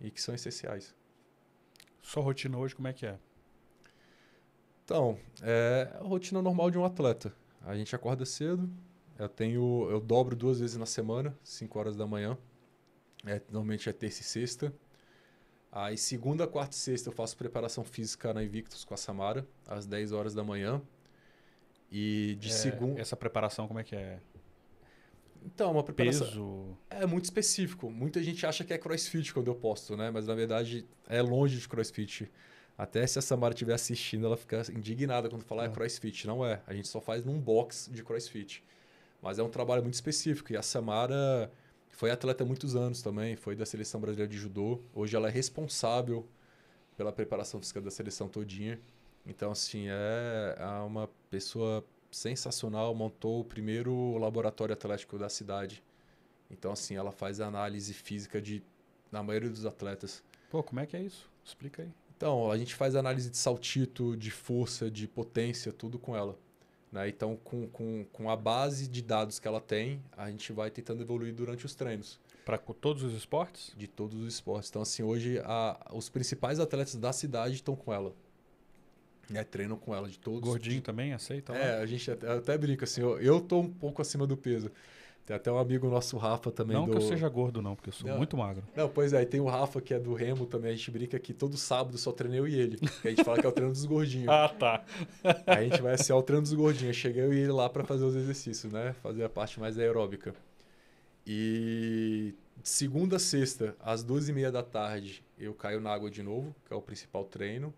S3: e que são essenciais. Sua rotina hoje como é que é? Então, é a rotina normal de um atleta. A gente acorda cedo, eu tenho, eu dobro duas vezes na semana, 5 horas da manhã. É, normalmente é terça e sexta. Aí segunda, quarta e sexta eu faço preparação física na Invictus com a Samara, às 10 horas da manhã. E de é, segunda. Essa preparação como é que é? Então, é uma preparação. Peso. É muito específico. Muita gente acha que é crossfit quando eu posto, né? Mas na verdade é longe de crossfit. Até se a Samara estiver assistindo, ela fica indignada quando falar é. é crossfit. Não é. A gente só faz num box de crossfit. Mas é um trabalho muito específico. E a Samara foi atleta há muitos anos também, foi da Seleção Brasileira de Judô. Hoje ela é responsável pela preparação física da seleção todinha. Então, assim, é, é uma pessoa sensacional, montou o primeiro laboratório atlético da cidade. Então, assim, ela faz análise física de na maioria dos atletas. Pô, como é que é isso? Explica aí. Então, a gente faz análise de saltito, de força, de potência, tudo com ela. Né? Então, com, com, com a base de dados que ela tem, a gente vai tentando evoluir durante os treinos. Para todos os esportes? De todos os esportes. Então, assim, hoje a, os principais atletas da cidade estão com ela. É, treinam com ela de todos. Gordinho de... também aceita? É, lá. a gente até, até brinca assim, eu, eu tô um pouco acima do peso. Tem até um amigo nosso, Rafa, também. Não do... que eu seja gordo, não, porque eu sou não. muito magro. Não, pois é, e tem o Rafa, que é do Remo também. A gente brinca que todo sábado só treinei eu e ele. a gente fala que é o treino dos gordinhos. ah, tá. a gente vai ser o treino dos gordinhos. cheguei eu e ele lá para fazer os exercícios, né? Fazer a parte mais aeróbica. E segunda a sexta, às duas e meia da tarde, eu caio na água de novo, que é o principal treino.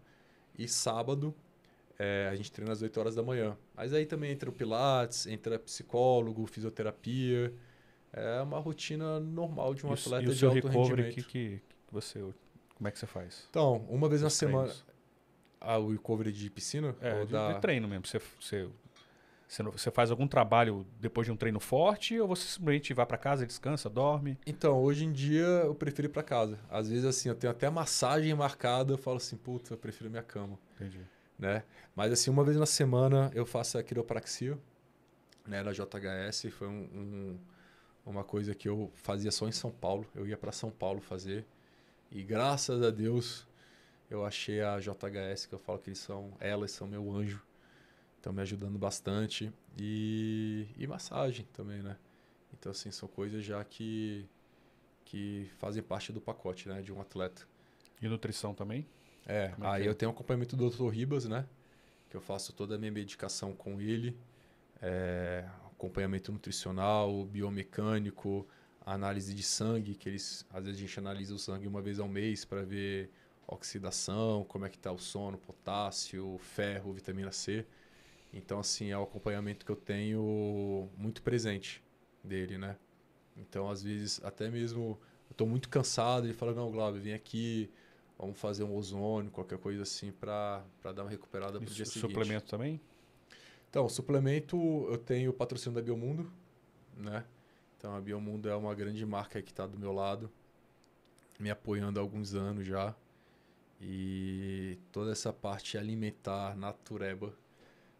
S3: E sábado, é, a gente treina às 8 horas da manhã. Mas aí também entra o Pilates, entra psicólogo, fisioterapia. É uma rotina normal de um e atleta e o de alto recovery, rendimento.
S2: Que, que você, como é que você faz?
S3: Então, uma vez Os na semana. Ah, o recovery de piscina? É, ou de, da... de
S2: treino mesmo. Você, você, você, você, faz algum trabalho depois de um treino forte ou
S3: você simplesmente vai para casa, descansa, dorme? Então, hoje em dia eu prefiro ir para casa. Às vezes, assim, eu tenho até massagem marcada, eu falo assim, puta, eu prefiro minha cama. Entendi né? Mas assim, uma vez na semana eu faço a quiropraxia, né, na JHS, foi um, um, uma coisa que eu fazia só em São Paulo, eu ia para São Paulo fazer. E graças a Deus eu achei a JHS, que eu falo que eles são, elas são meu anjo. Estão me ajudando bastante. E, e massagem também, né? Então, assim, são coisas já que, que fazem parte do pacote, né? De um atleta. E nutrição também? É, é, aí é? eu tenho acompanhamento do Dr. Ribas, né? Que eu faço toda a minha medicação com ele, é, acompanhamento nutricional, biomecânico, análise de sangue, que eles às vezes a gente analisa o sangue uma vez ao mês para ver oxidação, como é que tá o sono, potássio, ferro, vitamina C. Então assim, é o acompanhamento que eu tenho muito presente dele, né? Então às vezes até mesmo eu estou muito cansado, ele fala: "Não, Glauber, vem aqui, vamos fazer um ozônio, qualquer coisa assim, para dar uma recuperada para o dia seguinte. suplemento também? Então, suplemento, eu tenho o patrocínio da Biomundo, né? Então, a Biomundo é uma grande marca que está do meu lado, me apoiando há alguns anos já. E toda essa parte alimentar, natureba,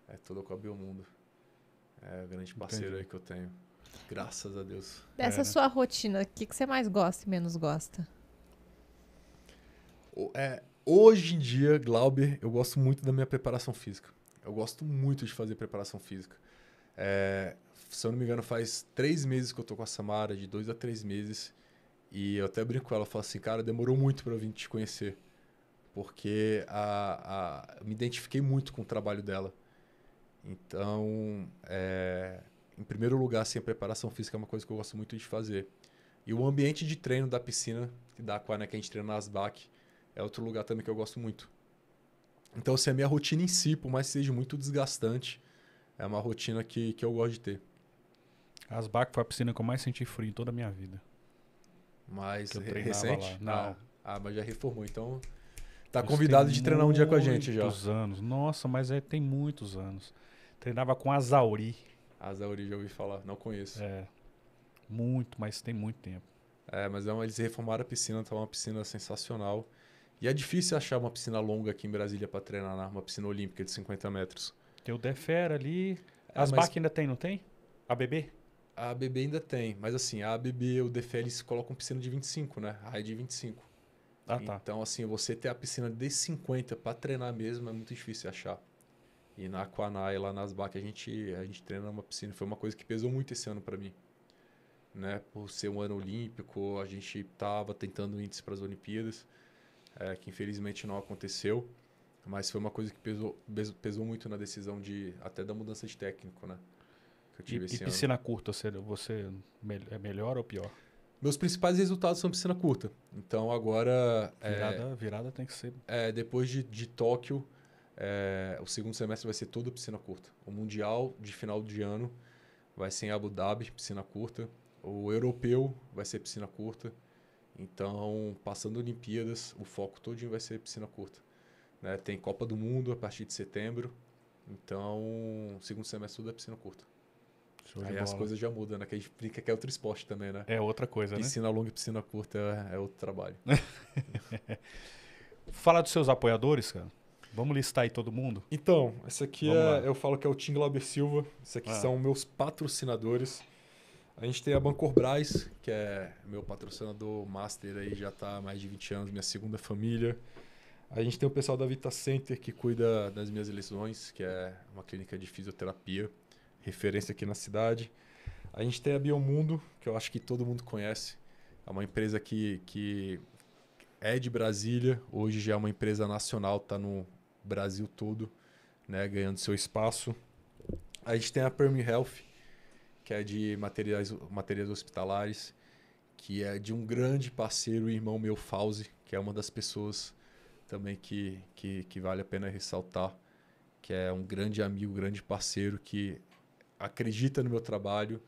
S3: é toda com a Biomundo. É o grande parceiro Entendi. aí que eu tenho. Graças a Deus. Dessa é. Né? sua
S4: rotina, o que, que você mais gosta e menos gosta?
S3: É, hoje em dia, Glauber, eu gosto muito da minha preparação física. Eu gosto muito de fazer preparação física. É, se eu não me engano, faz três meses que eu tô com a Samara, de dois a três meses. E eu até brinco com ela, falo assim, cara, demorou muito para eu vir te conhecer. Porque a, a, eu me identifiquei muito com o trabalho dela. Então, é, em primeiro lugar, assim, a preparação física é uma coisa que eu gosto muito de fazer. E o ambiente de treino da piscina, que dá né, que a gente treina nas BAC, é outro lugar também que eu gosto muito. Então, assim, a minha rotina em si, por mais que seja muito desgastante, é uma rotina que, que eu gosto de ter. Asbaco foi a
S2: piscina que eu mais senti frio em toda a minha vida.
S3: Mas recente? Lá. Não. Ah, ah, mas já reformou, então tá convidado de treinar um dia com a gente já. Muitos
S2: anos. Nossa, mas é, tem
S3: muitos anos. Treinava com Azauri. Azauri já ouvi falar, não conheço. É. Muito, mas tem muito tempo. É, mas é uma, eles reformaram a piscina, tá uma piscina sensacional. E é difícil achar uma piscina longa aqui em Brasília para treinar, né? uma piscina olímpica de 50 metros. Tem o Defera ali. É, as é, mas... ainda tem, não tem? A BB? A ABB ainda tem, mas assim, a ABB, o Defer, eles colocam piscina de 25, né? A raio de 25. Ah, tá. Então, assim, você ter a piscina de 50 para treinar mesmo é muito difícil achar. E na Aquanai, lá nas BAC, a gente, a gente treina uma piscina. Foi uma coisa que pesou muito esse ano para mim. Né? Por ser um ano olímpico, a gente tava tentando índice para as Olimpíadas é, que infelizmente não aconteceu, mas foi uma coisa que pesou, pesou muito na decisão de até da mudança de técnico, né? Que eu tive e, esse e piscina ano. curta, você, você é melhor ou pior? Meus principais resultados são piscina curta. Então agora. É, virada, é, virada tem que ser. É, depois de, de Tóquio, é, o segundo semestre vai ser todo piscina curta. O Mundial de final de ano vai ser em Abu Dhabi, piscina curta. O europeu vai ser piscina curta. Então, passando Olimpíadas, o foco todo vai ser piscina curta. Né? Tem Copa do Mundo a partir de setembro. Então, segundo semestre tudo é piscina curta. Show Aí as coisas já mudam, né? Que a gente explica que é outro esporte também, né? É outra coisa, piscina né? Piscina longa e piscina curta é, é outro trabalho.
S2: Fala dos seus apoiadores, cara. Vamos listar aí todo mundo? Então, esse aqui Vamos é, lá. eu
S3: falo que é o Tim Glauber Silva. Esse aqui ah. são meus patrocinadores. A gente tem a Bancor Braz, que é meu patrocinador master aí, já está há mais de 20 anos, minha segunda família. A gente tem o pessoal da Vita Center, que cuida das minhas lesões, que é uma clínica de fisioterapia, referência aqui na cidade. A gente tem a Biomundo, que eu acho que todo mundo conhece. É uma empresa que, que é de Brasília, hoje já é uma empresa nacional, está no Brasil todo, né, ganhando seu espaço. A gente tem a Perm Health, que é de materiais, materiais hospitalares, que é de um grande parceiro e irmão meu, Fauzi, que é uma das pessoas também que, que, que vale a pena ressaltar, que é um grande amigo, grande parceiro que acredita no meu trabalho,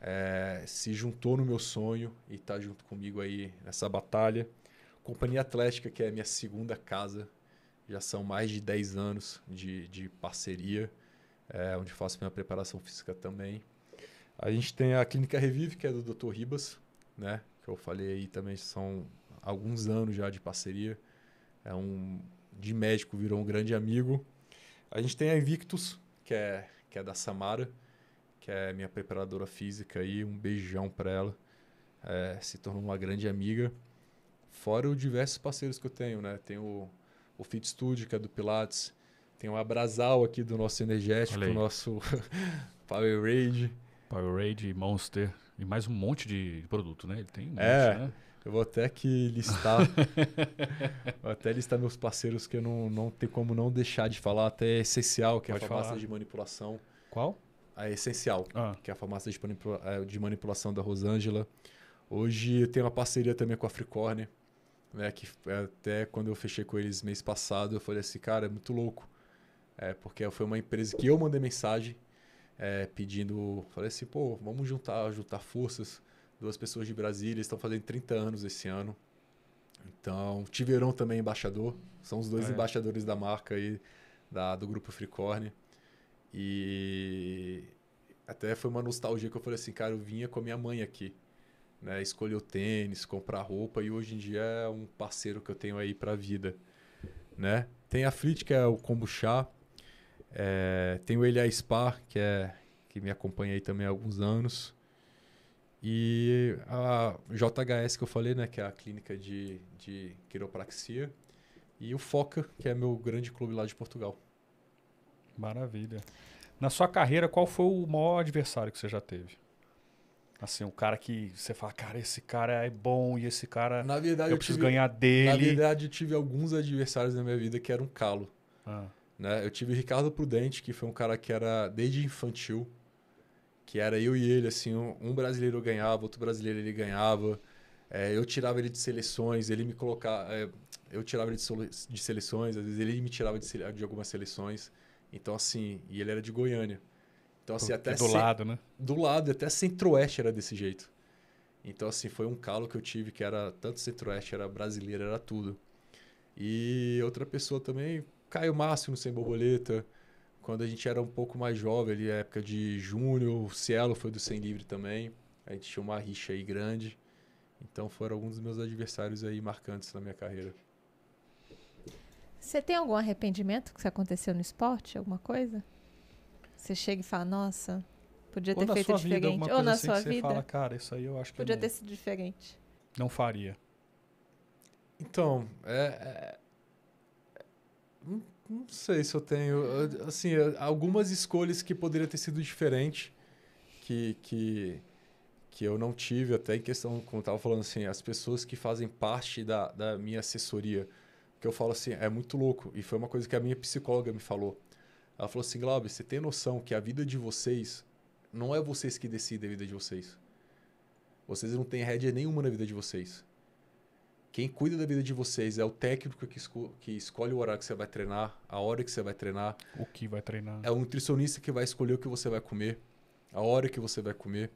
S3: é, se juntou no meu sonho e está junto comigo aí nessa batalha. Companhia Atlética, que é a minha segunda casa, já são mais de 10 anos de, de parceria, é, onde faço minha preparação física também. A gente tem a Clínica Revive, que é do Dr. Ribas, né? Que eu falei aí também, são alguns anos já de parceria. É um de médico, virou um grande amigo. A gente tem a Invictus, que é, que é da Samara, que é minha preparadora física aí. Um beijão para ela. É, se tornou uma grande amiga. Fora os diversos parceiros que eu tenho, né? tem o, o Fit Studio, que é do Pilates. Tem o Abrasal aqui do nosso energético, do nosso Power Rage. Powerade, Monster
S2: e mais um monte de produto, né? Ele tem um é, monte, é, né?
S3: Eu vou até que listar. vou até listar meus parceiros que eu não, não tenho como não deixar de falar, até é essencial, que Pode é a farmácia falar. de manipulação. Qual? A essencial, ah. que é a farmácia de, manipula é, de manipulação da Rosângela. Hoje eu tenho uma parceria também com a Fricorne, né? Que é, até quando eu fechei com eles mês passado, eu falei assim, cara, é muito louco. É, porque foi uma empresa que eu mandei mensagem é, pedindo. Falei assim, pô, vamos juntar, juntar forças. Duas pessoas de Brasília estão fazendo 30 anos esse ano. Então, Tiverão também embaixador. São os dois ah, é. embaixadores da marca aí, da, do grupo Fricorne. E até foi uma nostalgia que eu falei assim, cara, eu vinha com a minha mãe aqui. Né, escolher o tênis, comprar roupa e hoje em dia é um parceiro que eu tenho aí para a vida, né? Tem a Flit que é o kombucha, é, tenho ele a Spa, que, é, que me acompanha aí também há alguns anos. E a JHS que eu falei, né, que é a clínica de, de quiropraxia. E o Foca, que é meu grande clube lá de Portugal.
S2: Maravilha. Na sua carreira, qual foi o maior adversário que você já teve?
S3: Assim, o cara que você fala, cara, esse cara é bom e esse cara. Na verdade, eu preciso eu tive, ganhar dele. Na verdade, eu tive alguns adversários na minha vida que eram calo. Ah. Né? Eu tive o Ricardo Prudente, que foi um cara que era desde infantil, que era eu e ele, assim, um brasileiro ganhava, outro brasileiro ele ganhava. É, eu tirava ele de seleções, ele me colocava. É, eu tirava ele de, sole, de, seleções, às vezes ele me tirava de, de, algumas seleções. Então, assim, e ele era de Goiânia. Então, assim, até. do se, lado, né? Do lado, até centro-oeste era desse jeito. Então, assim, foi um calo que eu tive que era tanto centro-oeste, era brasileiro, era tudo. E outra pessoa também, Caio Márcio no Sem Borboleta, quando a gente era um pouco mais jovem, ali, época de Júnior, o Cielo foi do Sem Livre também. A gente tinha uma rixa aí grande. Então foram alguns dos meus adversários aí marcantes na minha carreira.
S4: Você tem algum arrependimento que aconteceu no esporte? Alguma coisa? Você chega e fala, nossa, podia ter feito diferente. Vida, Ou na assim sua vida. Você fala,
S3: cara, isso aí eu acho que. Podia não, ter
S4: sido diferente.
S3: Não faria. Então, é, é não sei se eu tenho. Eh, assim, eh, algumas escolhas que poderia ter sido diferente, que, que, que eu não tive, até em questão, como eu estava falando, assim, as pessoas que fazem parte da, da minha assessoria, que eu falo assim, é muito louco. E foi uma coisa que a minha psicóloga me falou. Ela falou assim, Glauber, você tem noção que a vida de vocês não é vocês que decidem a vida de vocês. Vocês não têm rédea nenhuma na vida de vocês. Quem cuida da vida de vocês é o técnico que, esco que, escolhe o horário que você vai treinar, a hora que você vai treinar. O que vai treinar. É o nutricionista que vai escolher o que você vai comer, a hora que você vai comer.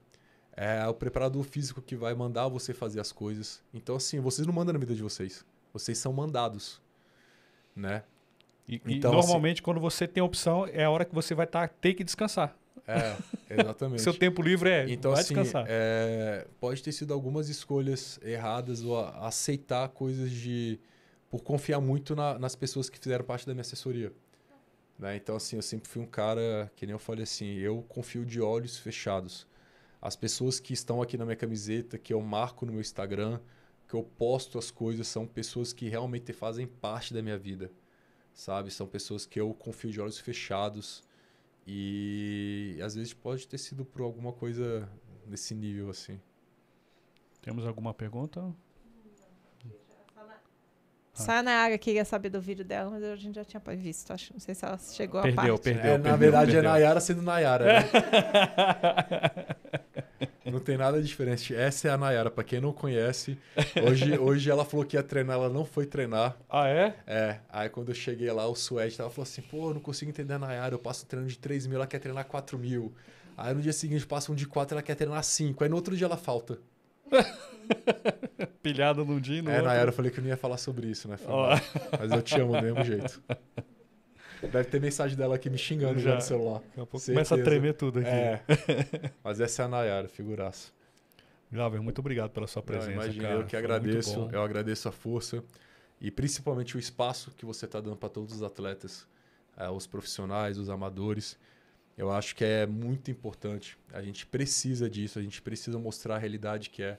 S3: É o preparador físico que vai mandar você fazer as coisas. Então, assim, vocês não mandam na vida de vocês. Vocês são mandados. Né? E, então, e assim normalmente,
S2: assim, quando você tem opção, é a hora que você vai tá, ter que descansar. É, exatamente. Seu tempo livre é então, vai assim, descansar.
S3: É, pode ter sido algumas escolhas erradas ou aceitar coisas de. por confiar muito na, nas pessoas que fizeram parte da minha assessoria. Né? Então, assim, eu sempre fui um cara, que nem eu falei assim, eu confio de olhos fechados. As pessoas que estão aqui na minha camiseta, que eu marco no meu Instagram, que eu posto as coisas, são pessoas que realmente fazem parte da minha vida. Sabe? São pessoas que eu confio de olhos fechados e às vezes pode ter sido por alguma coisa nesse nível assim. Temos alguma pergunta?
S4: Só a ah. Nayara queria saber do vídeo dela, mas a gente já tinha visto. Acho, não sei se ela chegou perdeu, a parte. Perdeu, é, perdeu. Na verdade, é perdeu. é Nayara sendo Nayara. Né?
S3: Não tem nada diferente. Essa é a Nayara, pra quem não conhece. Hoje, hoje ela falou que ia treinar, ela não foi treinar. Ah, é? É. Aí quando eu cheguei lá, o Suede ela falou assim: pô, eu não consigo entender a Nayara, eu passo treino de 3 mil, ela quer treinar 4 mil. Aí no dia seguinte passa um de 4, ela quer treinar 5. Aí no outro dia ela falta. Pilhada num dia né? É, outro. Nayara, eu falei que eu não ia falar sobre isso, né? Oh. Mas eu te amo do mesmo jeito. Deve ter mensagem dela aqui me xingando já, já no celular. Daqui a pouco começa a tremer tudo aqui. É. Mas essa é a Nayara, figuraça. Glauber,
S2: muito obrigado pela sua presença. Não, imagine cara. eu que Foi agradeço.
S3: Eu agradeço a força e principalmente o espaço que você está dando para todos os atletas, eh, os profissionais, os amadores. Eu acho que é muito importante. A gente precisa disso, a gente precisa mostrar a realidade que é.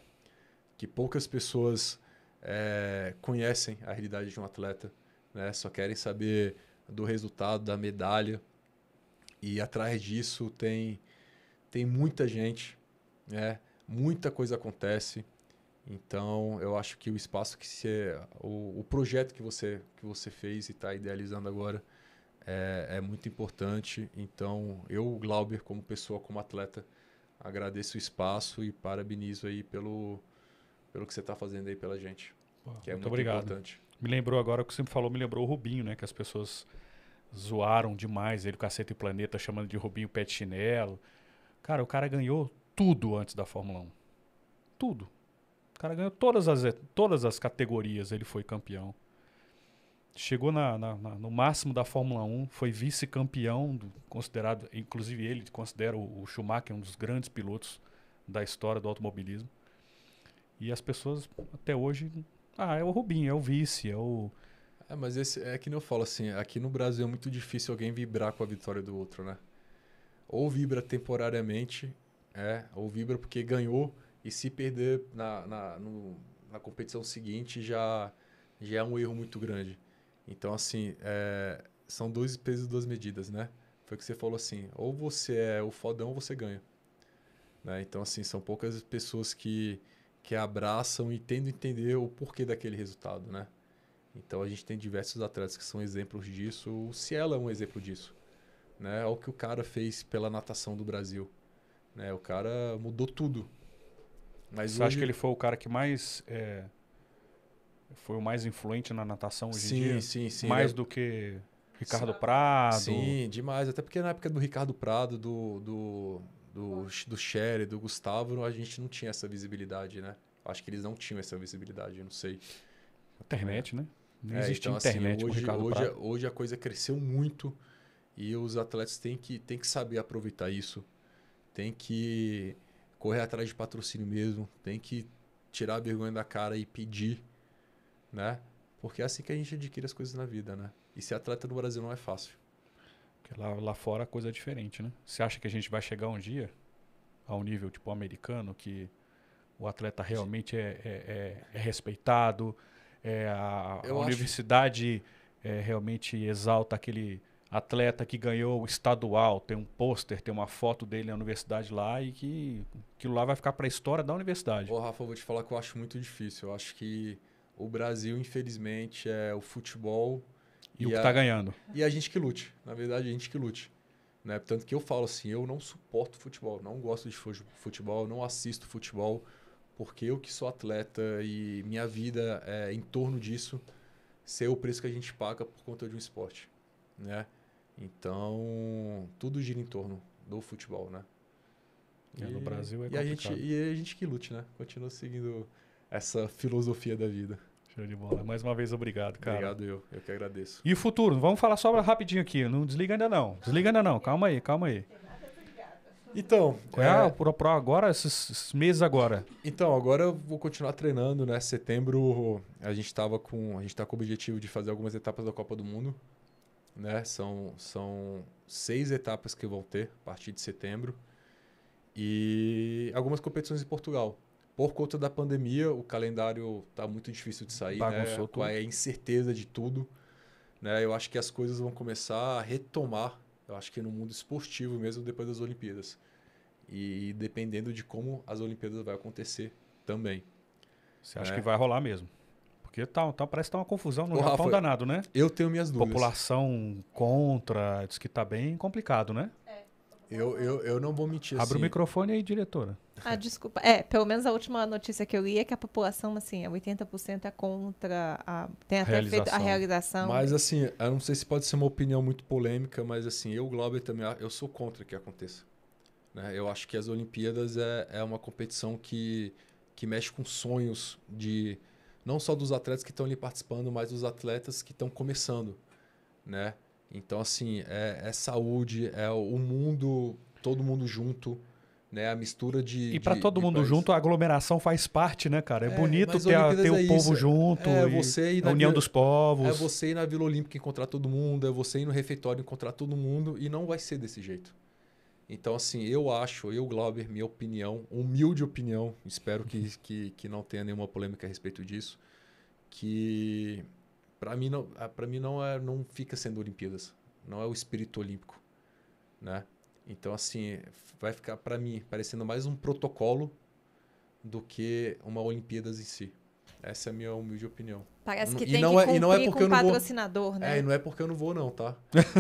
S3: Que poucas pessoas eh, conhecem a realidade de um atleta, né? só querem saber do resultado, da medalha. E atrás disso tem, tem muita gente, né? muita coisa acontece. Então, eu acho que o espaço que você. O, o projeto que você, que você fez e está idealizando agora é, é, muito importante. Então, eu, Glauber, como pessoa, como atleta, agradeço o espaço e parabenizo aí pelo, pelo que você está fazendo aí pela gente. Pô, que é muito, muito obrigado. importante.
S2: Me lembrou agora o que você falou, me lembrou o Rubinho, né? Que as pessoas zoaram demais ele com Cacete e Planeta, chamando de Rubinho Pet Chinelo. Cara, o cara ganhou tudo antes da Fórmula 1. Tudo. O cara ganhou todas as, todas as categorias, ele foi campeão. Chegou na, na, na no máximo da Fórmula 1, foi vice-campeão, considerado, inclusive ele considera o, o Schumacher um dos grandes pilotos da história
S3: do automobilismo. E as pessoas até hoje. Ah, é o Rubinho, é o vice, é o. É, mas esse, é que nem eu falo assim, aqui no Brasil é muito difícil alguém vibrar com a vitória do outro, né? Ou vibra temporariamente, é, ou vibra porque ganhou e se perder na, na, no, na competição seguinte já, já é um erro muito grande. Então, assim, é, são dois pesos e duas medidas, né? Foi o que você falou assim, ou você é o fodão ou você ganha. Né? Então, assim, são poucas pessoas que, que abraçam e tendo entender o porquê daquele resultado, né? Então a gente tem diversos atletas que são exemplos disso. O Cielo é um exemplo disso. Né? É o que o cara fez pela natação do Brasil. Né? O cara mudou tudo. Mas Você hoje... acha que ele foi o cara que mais. É... Foi o mais influente
S2: na natação hoje sim, em dia? Sim, sim, sim Mais é... do que Ricardo sim. Prado? Sim,
S3: demais. Até porque na época do Ricardo Prado, do, do, do, do Sherry, do Gustavo, a gente não tinha essa visibilidade, né? Acho que eles não tinham essa visibilidade, não sei. Internet, é. né? Não é, existe então, assim, internet assim, hoje, Ricardo hoje, é, hoje a coisa cresceu muito e os atletas têm que, têm que saber aproveitar isso, tem que correr atrás de patrocínio mesmo, tem que tirar a vergonha da cara e pedir, né? Porque é assim que a gente adquire as coisas na vida, né? E ser atleta no Brasil não é fácil. Porque lá, lá
S2: fora a coisa é diferente, né? Você acha que a gente vai chegar um dia a um nível tipo americano que o atleta realmente é, é, é, é respeitado, é, a, a universidade é, realmente exalta aquele atleta que ganhou o estadual, tem um pôster, tem uma foto dele na universidade lá e que aquilo lá vai ficar para a
S3: história da universidade. Ô, Rafa, eu vou te falar que eu acho muito difícil. Eu acho que o Brasil, infelizmente, é o futebol. E, e o que está ganhando. E a gente que lute. Na verdade, a gente que lute. Né? Tanto que eu falo assim, eu não suporto futebol, não gosto de futebol, não assisto futebol porque eu que sou atleta e minha vida é em torno disso, ser o preço que a gente paga por conta de um esporte, né? Então, tudo gira em torno do futebol, né? É, e, no Brasil é e A gente, e a gente que lute, né? Continua seguindo essa filosofia da vida. Show de bola. Mais uma vez, obrigado, cara. Obrigado eu. Eu que agradeço. E o
S2: futuro? Vamos falar só rapidinho aqui. Não desliga ainda não. Desliga ainda
S3: não. Calma aí, calma aí. Então. Qual é, é... a Pro Pro agora, esses, esses, meses agora? Então, agora eu vou continuar treinando, né? Setembro a gente tava com. A gente tá com o objetivo de fazer algumas etapas da Copa do Mundo. Né? São, são seis etapas que vão ter a partir de setembro. E algumas competições em Portugal. Por conta da pandemia, o calendário tá muito difícil de sair, Bagunçou né? Tudo. É a incerteza de tudo. Né? Eu acho que as coisas vão começar a retomar eu acho que no mundo esportivo mesmo depois das Olimpíadas. E dependendo de como as Olimpíadas vai acontecer também. Você acha é. que vai rolar mesmo?
S2: Porque tá, tá, parece que tá uma confusão no Ô, Japão Rafa, danado, né? Eu tenho minhas dúvidas. População contra, diz que tá bem complicado, né? Eu, eu, eu não vou mentir. Abre assim. o microfone aí, diretora.
S4: Ah, desculpa. É, pelo menos a última notícia que eu li é que a população, assim, 80% é, é contra a. Tem até realização. feito a realização. Mas,
S3: assim, eu não sei se pode ser uma opinião muito polêmica, mas, assim, eu, Glauber, também eu sou contra que aconteça. Né? Eu acho que as Olimpíadas é, é uma competição que, que mexe com sonhos de. Não só dos atletas que estão ali participando, mas dos atletas que estão começando, né? Então, assim, é, é saúde, é o mundo, todo mundo junto. Né, a mistura de. E para todo mundo país. junto,
S2: a aglomeração faz parte, né, cara? É, é bonito ter, a, ter é o isso. povo é. junto, é, você e a união Vila, dos povos. É você
S3: ir na Vila Olímpica encontrar todo mundo, é você ir no refeitório encontrar todo mundo, e não vai ser desse jeito. Então, assim, eu acho, eu, Glauber, minha opinião, humilde opinião, espero que, que, que não tenha nenhuma polêmica a respeito disso, que para mim não, ah, para mim não é, não fica sendo Olimpíadas. Não é o espírito olímpico, né? Então assim, vai ficar para mim parecendo mais um protocolo do que uma Olimpíadas em si. Essa é a minha humilde opinião. Parece que e tem não que é, e não é porque eu não vou... patrocinador, né? É, e não é porque eu não vou não, tá?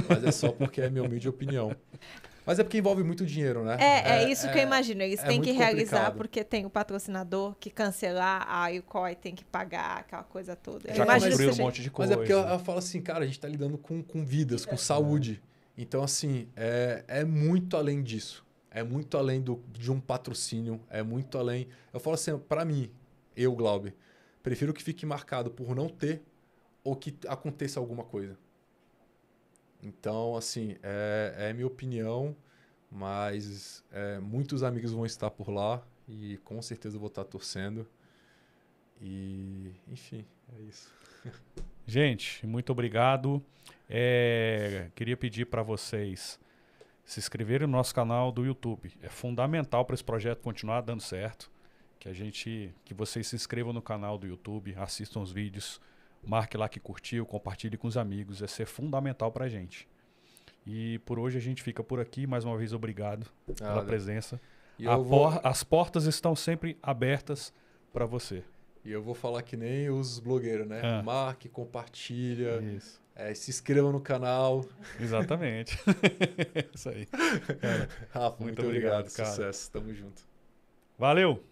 S3: Mas é só porque é minha humilde opinião. Mas é porque envolve muito dinheiro, né? É, é, é isso é, que eu imagino. Eles é têm que realizar complicado.
S4: porque tem o patrocinador que cancelar, aí o COI tem que pagar aquela coisa toda. É, já
S3: construiu um monte de coisa. Mas é porque eu, falo assim, cara, a gente está lidando com, com vidas, com é. saúde. Então, assim, é, é muito além disso. É muito além do, de um patrocínio, é muito além. Eu falo assim, para mim, eu, Glaube, prefiro que fique marcado por não ter ou que aconteça alguma coisa. Então, assim, é, é minha opinião, mas é, muitos amigos vão estar por lá e com certeza vou estar torcendo. E, enfim, é isso.
S2: Gente, muito obrigado. É, queria pedir para vocês se inscreverem no nosso canal do YouTube. É fundamental para esse projeto continuar dando certo que a gente, que vocês se inscrevam no canal do YouTube, assistam os vídeos, marque lá que curtiu, compartilhe com os amigos, é ser fundamental para a gente. E por hoje a gente fica por aqui. Mais uma vez, obrigado pela presença. Vou... As portas estão sempre abertas para você.
S3: E eu vou falar que nem os blogueiros, né? Ah. Marque, compartilha, é, se inscreva no canal. Exatamente.
S1: Isso aí. Rafa, muito, muito obrigado, obrigado cara. Sucesso. Tamo junto. Valeu!